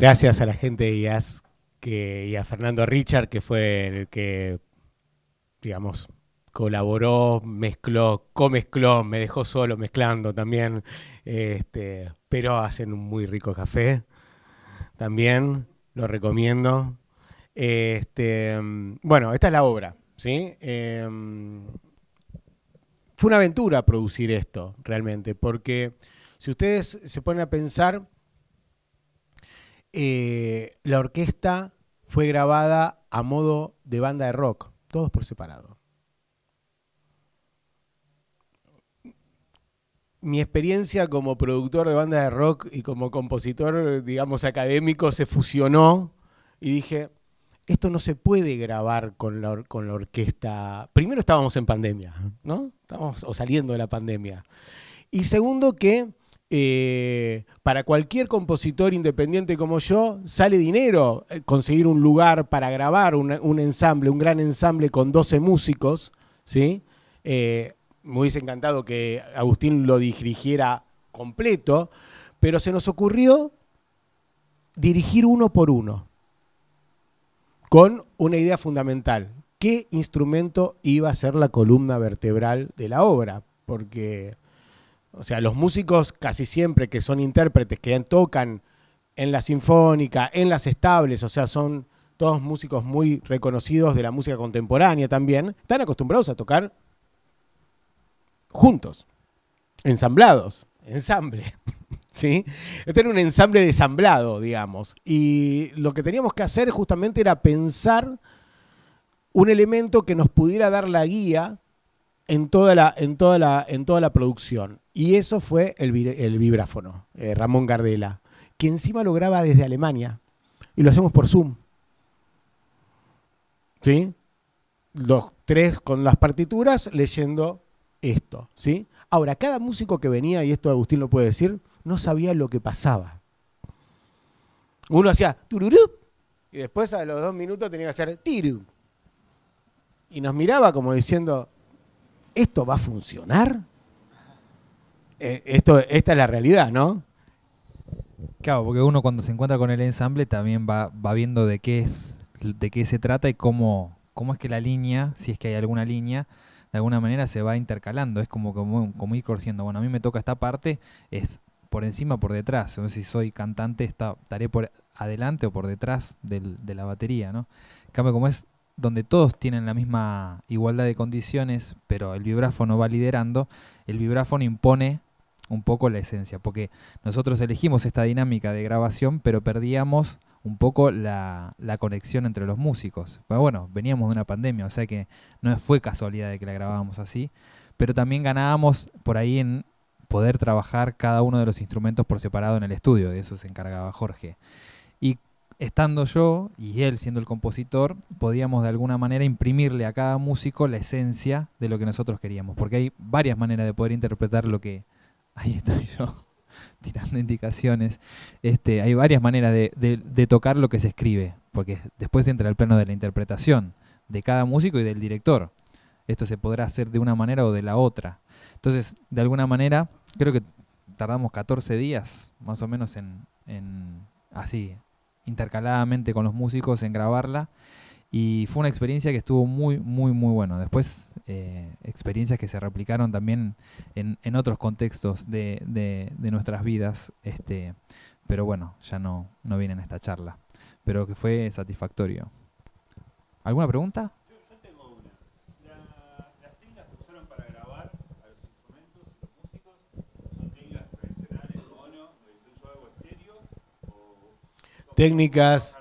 Gracias a la gente de IAS que, y a Fernando Richard, que fue el que, digamos, colaboró, mezcló, comezcló, me dejó solo mezclando también. Este, pero hacen un muy rico café. También lo recomiendo. Este, bueno, esta es la obra. ¿sí? Em, fue una aventura producir esto, realmente, porque si ustedes se ponen a pensar eh, la orquesta fue grabada a modo de banda de rock, todos por separado. mi experiencia como productor de banda de rock y como compositor, digamos, académico, se fusionó y dije, esto no se puede grabar con la, orquesta. Primero estábamos en pandemia, ¿no? Estábamos o saliendo de la pandemia. Y segundo que eh, para cualquier compositor independiente como yo, sale dinero eh, conseguir un lugar para grabar un, ensamble, un gran ensamble con 12 músicos, ¿sí? Eh, me hubiese encantado que Agustín lo dirigiera completo, pero se nos ocurrió dirigir uno por uno, con una idea fundamental. ¿Qué instrumento iba a ser la columna vertebral de la obra? Porque o sea, los músicos casi siempre que son intérpretes, que tocan en la sinfónica, en las estables, o sea, son todos músicos muy reconocidos de la música contemporánea también, están acostumbrados a tocar juntos, ensamblados, ensamble. ¿Sí? Este era un ensamble desamblado, digamos. Y lo que teníamos que hacer justamente era pensar un elemento que nos pudiera dar la guía en toda la, en toda en toda la producción. Y eso fue el, vibráfono, eh, Ramón Gardela, que encima lo graba desde Alemania y lo hacemos por Zoom. ¿Sí? Los tres con las partituras leyendo esto, ¿sí? Ahora, cada músico que venía, y esto Agustín lo puede decir, no sabía lo que pasaba. Uno hacía tururú, y después a los dos minutos tenía que hacer tirú Y nos miraba como diciendo, ¿esto va a funcionar? Eh, esto, esta es la realidad, ¿no? Claro, porque uno cuando se encuentra con el ensamble también va, viendo de qué es, de qué se trata y cómo, cómo es que la línea, si es que hay alguna línea, de alguna manera se va intercalando. Es como, como, ir corriendo. Bueno, a mí me toca esta parte, es por encima por detrás. si soy cantante, estaré por adelante o por detrás de la batería, ¿no? En como es donde todos tienen la misma igualdad de condiciones, pero el vibráfono va liderando, el vibráfono impone un poco la esencia, porque nosotros elegimos esta dinámica de grabación, pero perdíamos un poco la, conexión entre los músicos. Pero pues bueno, veníamos de una pandemia, o sea que no fue casualidad de que la grabábamos así, pero también ganábamos por ahí en poder trabajar cada uno de los instrumentos por separado en el estudio, de eso se encargaba Jorge. Y estando yo y él siendo el compositor, podíamos de alguna manera imprimirle a cada músico la esencia de lo que nosotros queríamos, porque hay varias maneras de poder interpretar lo que, Ahí estoy yo, tirando indicaciones. Este, hay varias maneras de, tocar lo que se escribe, porque después entra el plano de la interpretación de cada músico y del director. Esto se podrá hacer de una manera o de la otra. Entonces, de alguna manera, creo que tardamos 14 días, más o menos, en, en así, intercaladamente con los músicos en grabarla y fue una experiencia que estuvo muy, muy, muy bueno Después, eh, experiencias que se replicaron también en, otros contextos de, nuestras vidas. Este, pero bueno, ya no, no viene en esta charla. Pero que fue satisfactorio. ¿Alguna pregunta? técnicas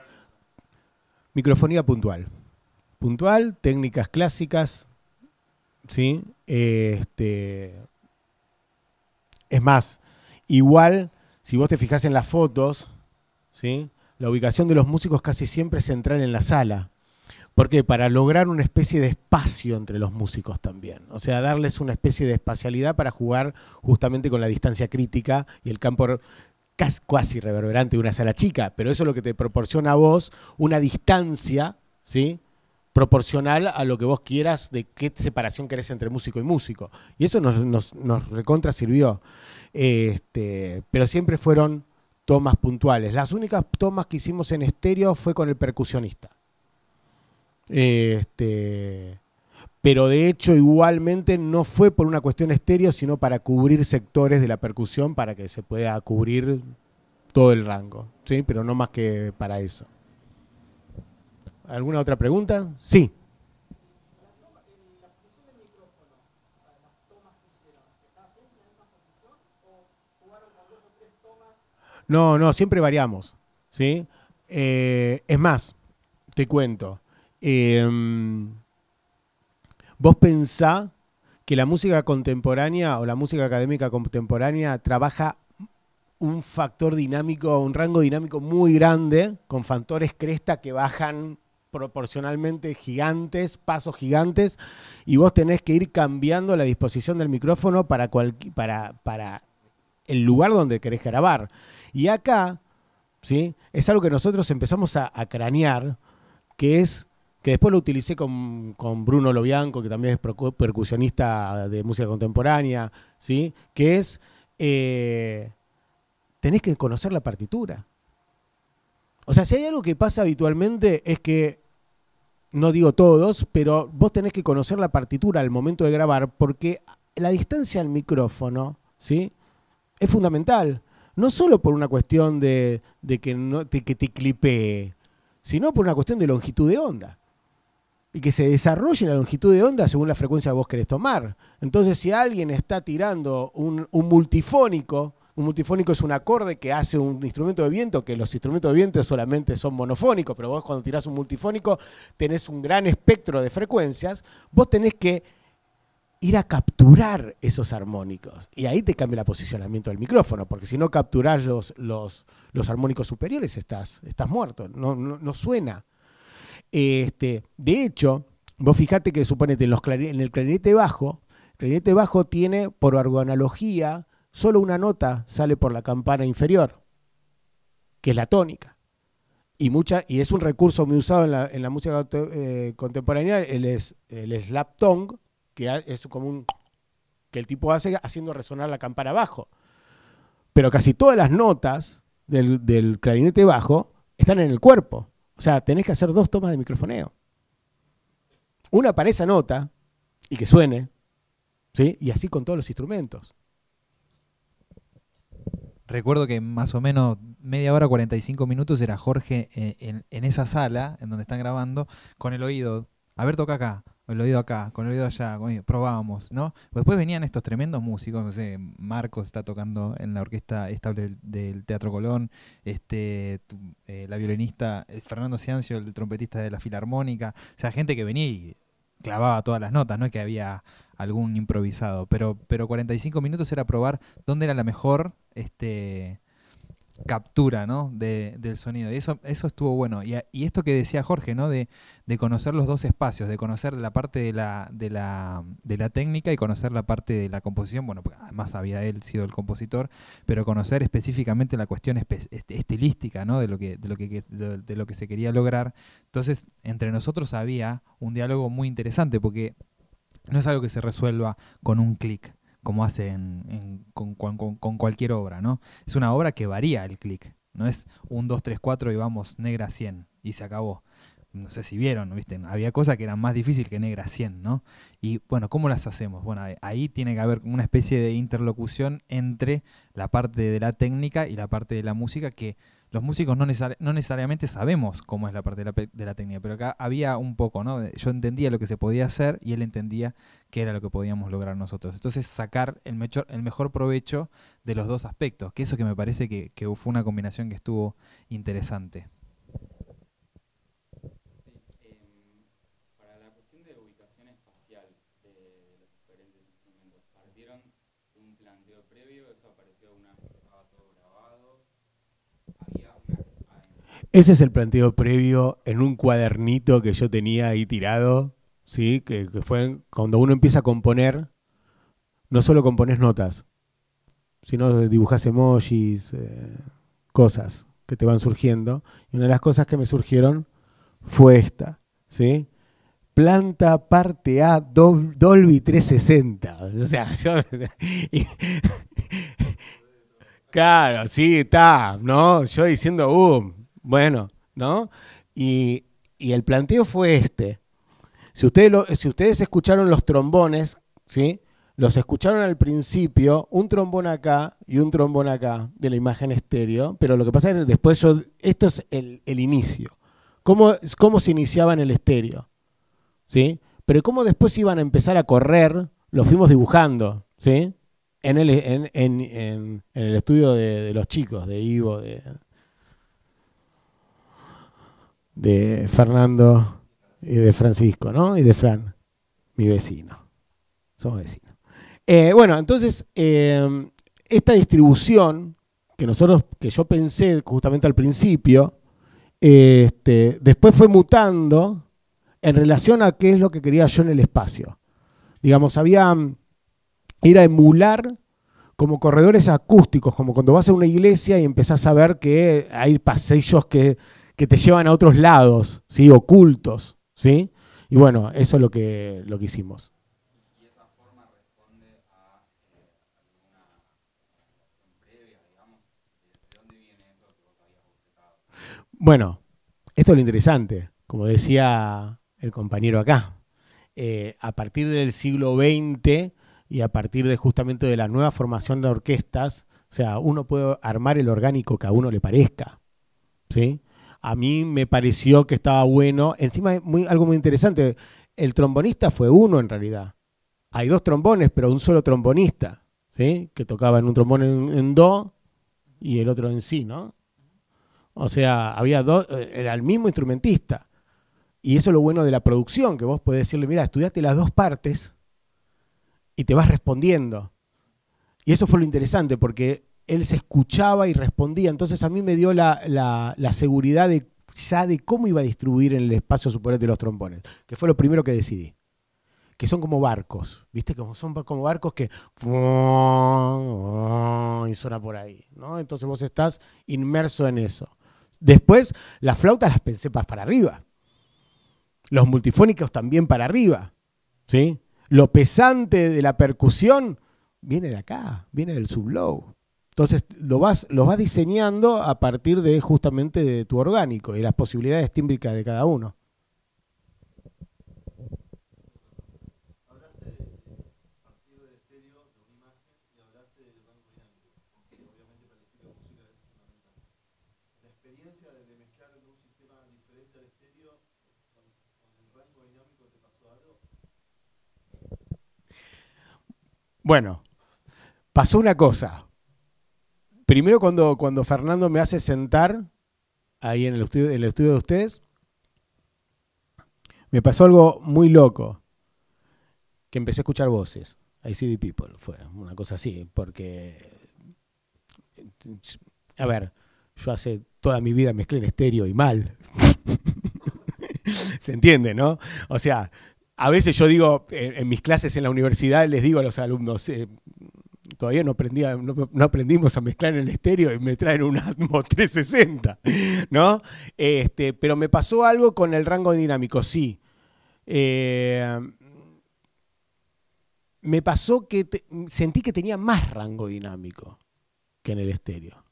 Microfonía puntual. Puntual, técnicas clásicas, ¿sí? Este, es más, igual, si vos te fijas en las fotos, ¿sí? la ubicación de los músicos casi siempre es central en la sala. ¿Por qué? Para lograr una especie de espacio entre los músicos también. O sea, darles una especie de espacialidad para jugar justamente con la distancia crítica y el campo casi reverberante de una sala chica, pero eso es lo que te proporciona a vos una distancia, ¿sí? proporcional a lo que vos quieras de qué separación querés entre músico y músico. Y eso nos, nos, recontra sirvió. Este, pero siempre fueron tomas puntuales. Las únicas tomas que hicimos en estéreo fue con el percusionista. Este, pero de hecho igualmente no fue por una cuestión estéreo, sino para cubrir sectores de la percusión para que se pueda cubrir todo el rango, ¿sí? pero no más que para eso. ¿Alguna otra pregunta? Sí. No, no, siempre variamos. ¿sí? Eh, es más, te cuento. Em, ¿Vos pensá que la música contemporánea o la música académica contemporánea trabaja un factor dinámico, un rango dinámico muy grande, con factores cresta que bajan proporcionalmente gigantes, pasos gigantes, y vos tenés que ir cambiando la disposición del micrófono para, para, para el lugar donde querés grabar. Y acá, ¿sí? es algo que nosotros empezamos a cranear, que es que después lo utilicé con, Bruno Lobianco, que también es percusionista de música contemporánea, ¿sí? que es, eh, tenés que conocer la partitura. O sea, si hay algo que pasa habitualmente es que, no digo todos, pero vos tenés que conocer la partitura al momento de grabar, porque la distancia al micrófono ¿sí? es fundamental. No solo por una cuestión de, que, de que te clipee, sino por una cuestión de longitud de onda y que se desarrolle la longitud de onda según la frecuencia que vos querés tomar. Entonces, si alguien está tirando un, multifónico, un multifónico es un acorde que hace un instrumento de viento, que los instrumentos de viento solamente son monofónicos, pero vos cuando tirás un multifónico tenés un gran espectro de frecuencias, vos tenés que ir a capturar esos armónicos. Y ahí te cambia el posicionamiento del micrófono, porque si no capturás los, armónicos superiores estás, estás muerto, no suena. Este, de hecho, vos fijate que suponete en, los en el clarinete bajo, el clarinete bajo tiene por analogía solo una nota sale por la campana inferior, que es la tónica. Y, mucha, y es un recurso muy usado en la, música eh, contemporánea, el, es, slap tongue, que es como un que el tipo hace haciendo resonar la campana abajo. Pero casi todas las notas del clarinete bajo están en el cuerpo. O sea, tenés que hacer dos tomas de microfoneo. Una para esa nota y que suene, ¿sí? Y así con todos los instrumentos. Recuerdo que más o menos media hora, 45 minutos era Jorge eh, en esa sala en donde están grabando con el oído. A ver, toca acá el oído acá, con el oído allá, probábamos, ¿no? Después venían estos tremendos músicos, sé, Marcos está tocando en la orquesta estable del Teatro Colón, este, eh, la violinista eh, Fernando Ciancio, el trompetista de la Filarmónica, o sea, gente que venía y clavaba todas las notas, no es que había algún improvisado, pero, pero 45 minutos era probar dónde era la mejor, este, captura ¿no? de, del sonido. Y eso, eso estuvo bueno. Y, y esto que decía Jorge, ¿no? De, conocer los dos espacios, de conocer la parte de la, de, la, de la técnica y conocer la parte de la composición. Bueno, además había él sido el compositor, pero conocer específicamente la cuestión este, estilística, ¿no? De lo, que, de, lo que, de lo que se quería lograr. Entonces, entre nosotros había un diálogo muy interesante, porque no es algo que se resuelva con un clic como hace con, cualquier obra, ¿no? Es una obra que varía el clic, no es un 2, 3, 4 y vamos negra 100 y se acabó. No sé si vieron, ¿viste? Había cosas que eran más difíciles que negra 100, ¿no? Y bueno, ¿cómo las hacemos? Bueno, ahí tiene que haber una especie de interlocución entre la parte de la técnica y la parte de la música que los músicos no, necesariamente sabemos cómo es la parte de la, técnica, pero acá había un poco, ¿no? Yo entendía lo que se podía hacer y él entendía qué era lo que podíamos lograr nosotros. Entonces sacar el, el mejor provecho de los dos aspectos, que eso que me parece que fue una combinación que estuvo interesante. Ese es el planteo previo en un cuadernito que yo tenía ahí tirado, ¿sí? Que, fue cuando uno empieza a componer, no solo compones notas, sino dibujas emojis, eh, cosas que te van surgiendo. Y una de las cosas que me surgieron fue esta, ¿sí? Planta parte A Dolby 360. O sea, yo... claro, sí, está, ¿no? Yo diciendo, uh, bueno, ¿no? Y, el planteo fue este. Si ustedes, si ustedes escucharon los trombones, ¿sí? Los escucharon al principio, un trombón acá y un trombón acá de la imagen estéreo, pero lo que pasa es que después yo, esto es el, inicio. ¿Cómo, se iniciaba en el estéreo, ¿sí? Pero cómo después iban a empezar a correr, lo fuimos dibujando, ¿sí? En el, en, en, el estudio de, de, los chicos, de Ivo, de, de Fernando y de Francisco, ¿no? Y de Fran, mi vecino. Somos vecinos. Eh, bueno, entonces, eh, esta distribución que nosotros, que yo pensé justamente al principio, este, después fue mutando en relación a qué es lo que quería yo en el espacio. Digamos, había, a emular como corredores acústicos, como cuando vas a una iglesia y empezás a ver que hay pasillos que que te llevan a otros lados, ¿sí? Ocultos, ¿sí? Y bueno, eso es lo que, lo que hicimos. Bueno, esto es lo interesante. Como decía el compañero acá, eh, a partir del siglo XX y a partir de justamente de la nueva formación de orquestas, o sea, uno puede armar el orgánico que a uno le parezca, ¿sí? a mí me pareció que estaba bueno. Encima, muy, algo muy interesante, el trombonista fue uno en realidad. Hay dos trombones, pero un solo trombonista, ¿sí? Que tocaba en un trombón en, do y el otro en sí, ¿no? O sea, había dos, eh, era el mismo instrumentista. Y eso es lo bueno de la producción, que vos podés decirle, mira, estudiate las dos partes y te vas respondiendo. Y eso fue lo interesante, porque él se escuchaba y respondía. Entonces a mí me dio la, seguridad de ya de cómo iba a distribuir en el espacio superior de los trombones, que fue lo primero que decidí. Que son como barcos, ¿viste? Como son como barcos que. y suena por ahí, ¿no? Entonces vos estás inmerso en eso. Después, las flautas las pensé para arriba. Los multifónicos también para arriba, ¿sí? Lo pesante de la percusión viene de acá, viene del sublow. Entonces lo vas diseñando a partir de justamente de tu orgánico y las posibilidades tímricas de cada uno hablaste de partir del estéreo de una imagen y hablaste del banco dinámico, porque obviamente practican música es fundamental. ¿La experiencia de mezclar en un sistema diferente al estéreo con el banco dinámico te pasó algo? Bueno, pasó una cosa primero cuando, cuando Fernando me hace sentar ahí en el, estudio, de ustedes, me pasó algo muy loco, que empecé a escuchar voces. ICD People fue una cosa así, porque, a ver, yo hace toda mi vida mezclé en estéreo y mal. ¿Se entiende, no? O sea, a veces yo digo, en, mis clases en la universidad les digo a los alumnos, eh, todavía no, aprendía, no, aprendimos a mezclar en el estéreo y me traen un Atmos 360, ¿no? Este, pero me pasó algo con el rango dinámico, sí. Eh, me pasó que sentí que tenía más rango dinámico que en el estéreo.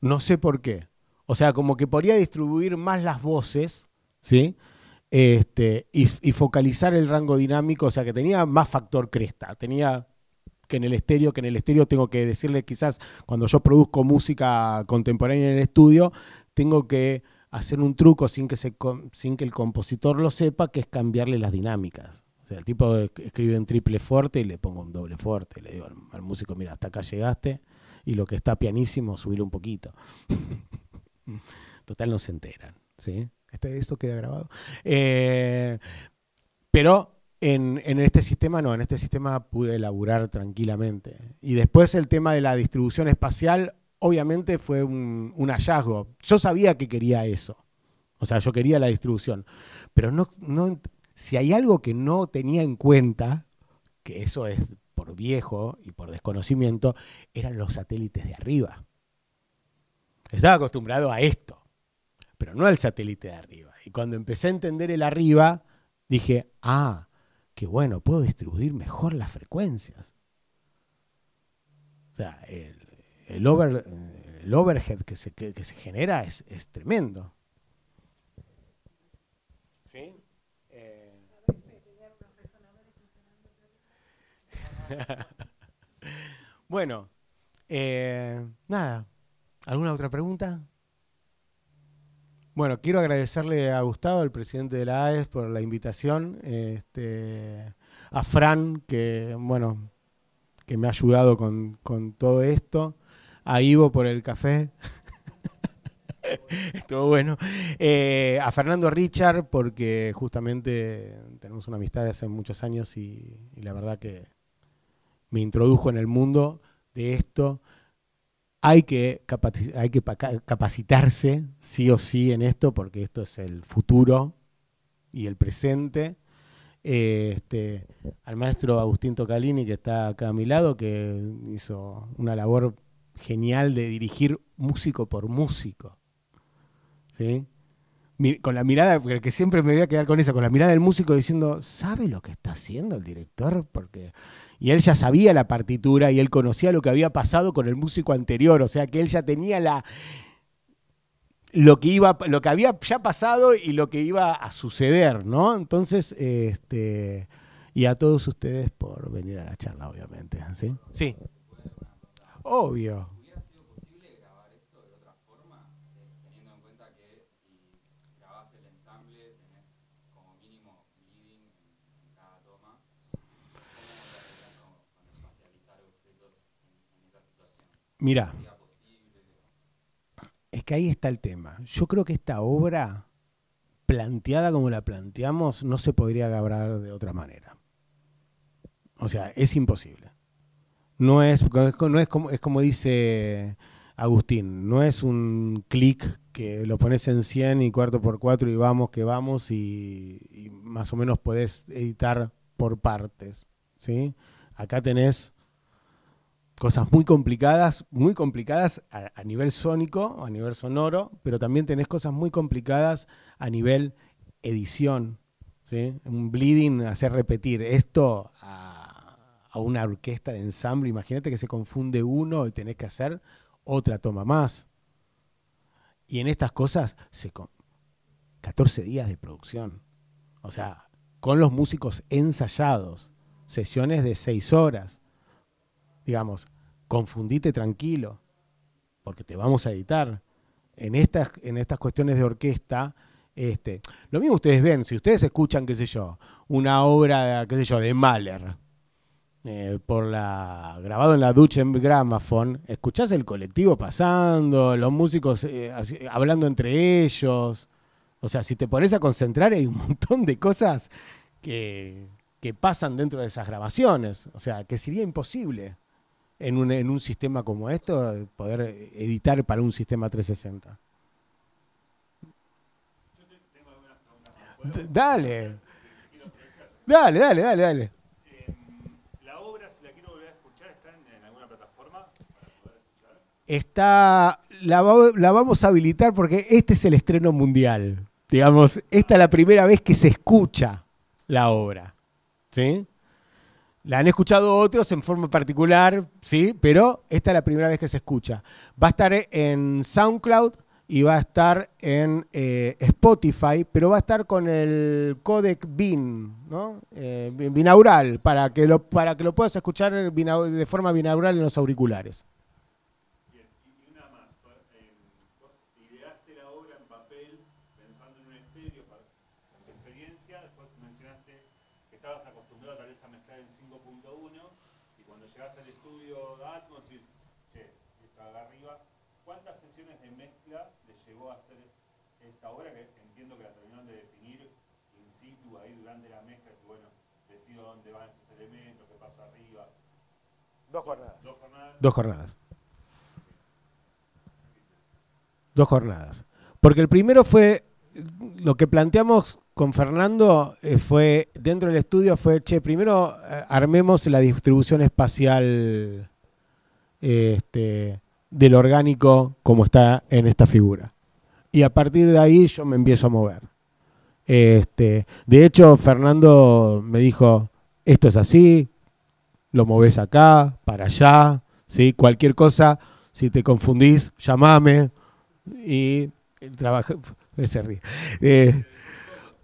No sé por qué. O sea, como que podía distribuir más las voces, ¿sí? Este, y, y, focalizar el rango dinámico, o sea, que tenía más factor cresta, tenía que en el estéreo, que en el estéreo tengo que decirle quizás cuando yo produzco música contemporánea en el estudio, tengo que hacer un truco sin que, sin que el compositor lo sepa, que es cambiarle las dinámicas. O sea, el tipo escribe un triple fuerte y le pongo un doble fuerte. Le digo al, músico, mira, hasta acá llegaste y lo que está pianísimo, subir un poquito. Total, no se enteran. ¿sí? Este, esto queda grabado. Eh, pero en, este sistema no, en este sistema pude elaborar tranquilamente. Y después el tema de la distribución espacial, obviamente fue un, hallazgo. Yo sabía que quería eso. O sea, yo quería la distribución. Pero no, si hay algo que no tenía en cuenta, que eso es por viejo y por desconocimiento, eran los satélites de arriba. Estaba acostumbrado a esto, pero no al satélite de arriba. Y cuando empecé a entender el arriba, dije, ah, que bueno, puedo distribuir mejor las frecuencias. O sea, el, el, overhead que se, que, se genera es, es tremendo. Eh. bueno, eh, nada. ¿Alguna otra pregunta? Bueno, quiero agradecerle a Gustavo, el presidente de la AES, por la invitación. Este, a Fran, que, bueno, que me ha ayudado con, todo esto. A Ivo por el café. Estuvo bueno. Eh, a Fernando Richard, porque justamente tenemos una amistad de hace muchos años y la verdad que me introdujo en el mundo de esto. Hay que, hay que capacitarse sí o sí en esto, porque esto es el futuro y el presente. este, al maestro Agustín Tocalini, que está acá a mi lado, que hizo una labor genial de dirigir músico por músico. ¿Sí? con la mirada, que siempre me voy a quedar con esa con la mirada del músico diciendo, ¿sabe lo que está haciendo el director? Porque... Y él ya sabía la partitura y él conocía lo que había pasado con el músico anterior, o sea que él ya tenía la lo que iba, lo que había ya pasado y lo que iba a suceder, ¿no? Entonces, este, y a todos ustedes por venir a la charla, obviamente, ¿sí? Sí. Obvio. Mira, es que ahí está el tema. Yo creo que esta obra, planteada como la planteamos, no se podría grabar de otra manera. O sea, es imposible. No es, no es, como, es como dice Agustín, no es un clic que lo pones en 100 y cuarto por cuatro y vamos, que vamos y, más o menos podés editar por partes. ¿sí? Acá tenés cosas muy complicadas, muy complicadas a, nivel sónico, a nivel sonoro, pero también tenés cosas muy complicadas a nivel edición. ¿sí? Un bleeding, hacer repetir esto a, una orquesta de ensamble. Imagínate que se confunde uno y tenés que hacer otra toma más. Y en estas cosas, se 14 días de producción. O sea, con los músicos ensayados, sesiones de 6 horas digamos, confundite tranquilo, porque te vamos a editar. En estas, en estas cuestiones de orquesta, este, lo mismo ustedes ven, si ustedes escuchan, qué sé yo, una obra, qué sé yo, de Mahler, eh, por la grabado en la ducha en Gramophone, escuchás el colectivo pasando, los músicos eh, hablando entre ellos. O sea, si te pones a concentrar hay un montón de cosas que, que pasan dentro de esas grabaciones. O sea, que sería imposible en un, en un sistema como esto, poder editar para un sistema 360. Yo tengo preguntas. Dale. Dale, dale, dale, dale. la obra, si la quiero volver a escuchar, ¿está en, alguna plataforma para poder escuchar? Está, la, la vamos a habilitar porque este es el estreno mundial. Digamos, esta es la primera vez que se escucha la obra. ¿Sí? La han escuchado otros en forma particular, sí, pero esta es la primera vez que se escucha. Va a estar en SoundCloud y va a estar en eh, Spotify, pero va a estar con el codec BIN, ¿no? Eh, binaural, para que, lo, para que lo puedas escuchar de forma binaural en los auriculares. Dos jornadas. Dos jornadas. Dos jornadas. Porque el primero fue, lo que planteamos con Fernando eh, fue, dentro del estudio fue, che, primero eh, armemos la distribución espacial este, del orgánico como está en esta figura. Y a partir de ahí yo me empiezo a mover. Este, de hecho, Fernando me dijo, esto es así, lo moves acá, para allá, ¿sí? cualquier cosa, si te confundís, llamame y el trabajo... Eh,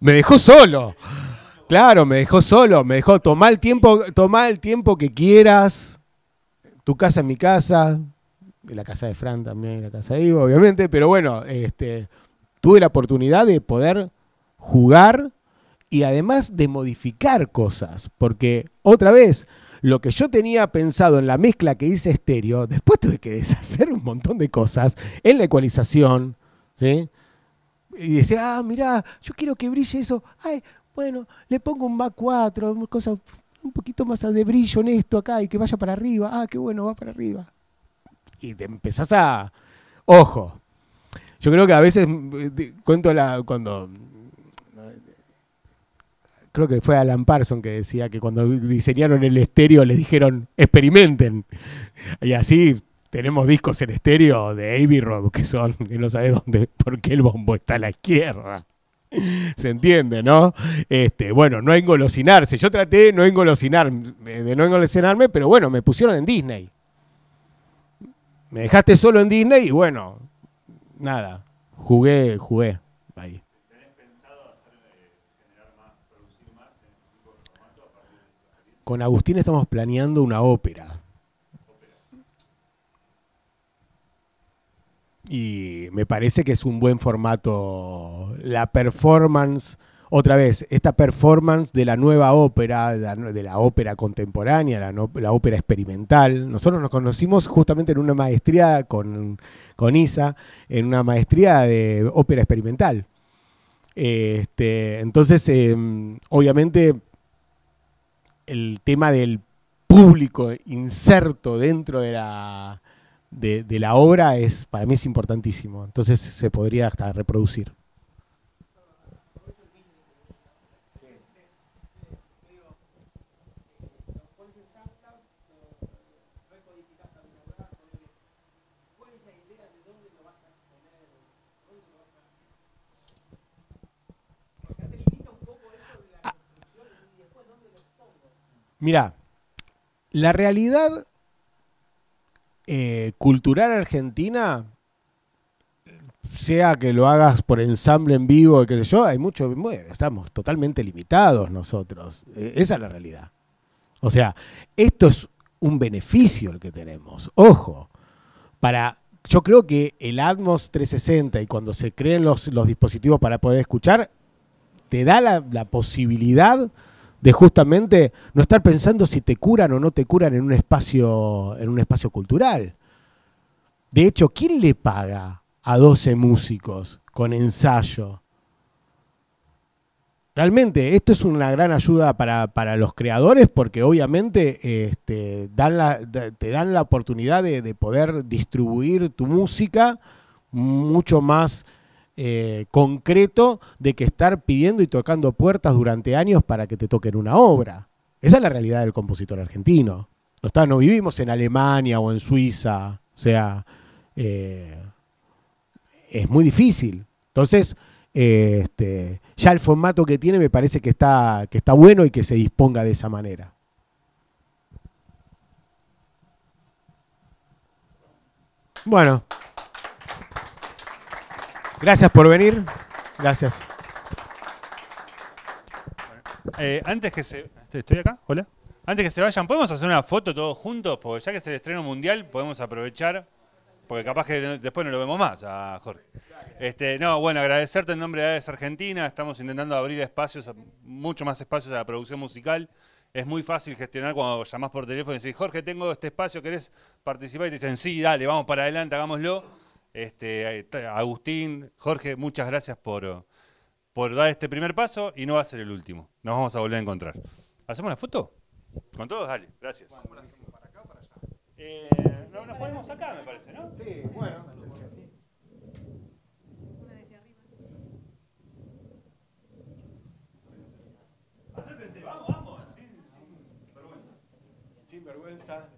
me dejó solo. Claro, me dejó solo, me dejó tomar el tiempo, tomar el tiempo que quieras. Tu casa es mi casa, la casa de Fran también, la casa de Ivo, obviamente, pero bueno, este, tuve la oportunidad de poder jugar y además de modificar cosas, porque otra vez, lo que yo tenía pensado en la mezcla que hice estéreo, después tuve que deshacer un montón de cosas en la ecualización, ¿sí? Y decir, ah, mirá, yo quiero que brille eso. Ay, bueno, le pongo un Mac 4, cosas un poquito más de brillo en esto acá y que vaya para arriba. Ah, qué bueno, va para arriba. Y te empezás a... Ojo, yo creo que a veces mm, eh, cuento la, cuando creo que fue Alan Parson que decía que cuando diseñaron el estéreo le dijeron experimenten. Y así tenemos discos en estéreo de Abbey Road que son, que no sabes dónde, por qué el bombo está a la izquierda. Se entiende, ¿no? Este, bueno, no engolosinarse. Yo traté no engolosinarme de no engolosinarme, pero bueno, me pusieron en Disney. Me dejaste solo en Disney y bueno, nada, jugué, jugué. Con Agustín estamos planeando una ópera. Y me parece que es un buen formato. La performance, otra vez, esta performance de la nueva ópera, de la, ópera contemporánea, la, ópera experimental. Nosotros nos conocimos justamente en una maestría con, Isa, en una maestría de ópera experimental. Este, entonces, em, obviamente el tema del público inserto dentro de la, de, la obra es para mí es importantísimo. Entonces se podría hasta reproducir. Mira, la realidad eh, cultural argentina, sea que lo hagas por ensamble en vivo, qué sé yo, hay mucho, estamos totalmente limitados nosotros. E, esa es la realidad. O sea, esto es un beneficio el que tenemos. Ojo, para yo creo que el Atmos 360 y cuando se creen los, dispositivos para poder escuchar, te da la posibilidad de justamente no estar pensando si te curan o no te curan en un espacio, en un espacio cultural. De hecho, ¿quién le paga a 12 músicos con ensayo? Realmente, esto es una gran ayuda para, los creadores porque obviamente este, te dan la oportunidad de, de, poder distribuir tu música mucho más eh, concreto de que estar pidiendo y tocando puertas durante años para que te toquen una obra. Esa es la realidad del compositor argentino. No, está, vivimos en Alemania o en Suiza. O sea, eh, es muy difícil. Entonces, eh, este, ya el formato que tiene me parece que está, que está bueno y que se disponga de esa manera. Bueno. Gracias por venir. Gracias. Eh, antes que se. ¿Estoy acá? Hola. Antes que se vayan, ¿podemos hacer una foto todos juntos? Porque ya que es el estreno mundial, podemos aprovechar. Porque capaz que después no lo vemos más a Jorge. Este, no, bueno, agradecerte en nombre de Argentina. Estamos intentando abrir espacios, mucho más espacios a la producción musical. Es muy fácil gestionar cuando llamás por teléfono y decís, Jorge, tengo este espacio, ¿querés participar? Y te dicen, sí, dale, vamos para adelante, hagámoslo este, eh, Agustín, Jorge, muchas gracias por, por dar este primer paso y no va a ser el último. Nos vamos a volver a encontrar. ¿Hacemos la foto? Con todos, dale, gracias. acá para allá? Eh, no, nos ponemos acá, me parece, ¿no? Sí, bueno. Una desde arriba. Acérquense, vamos, vamos. Sin vergüenza. Sin vergüenza.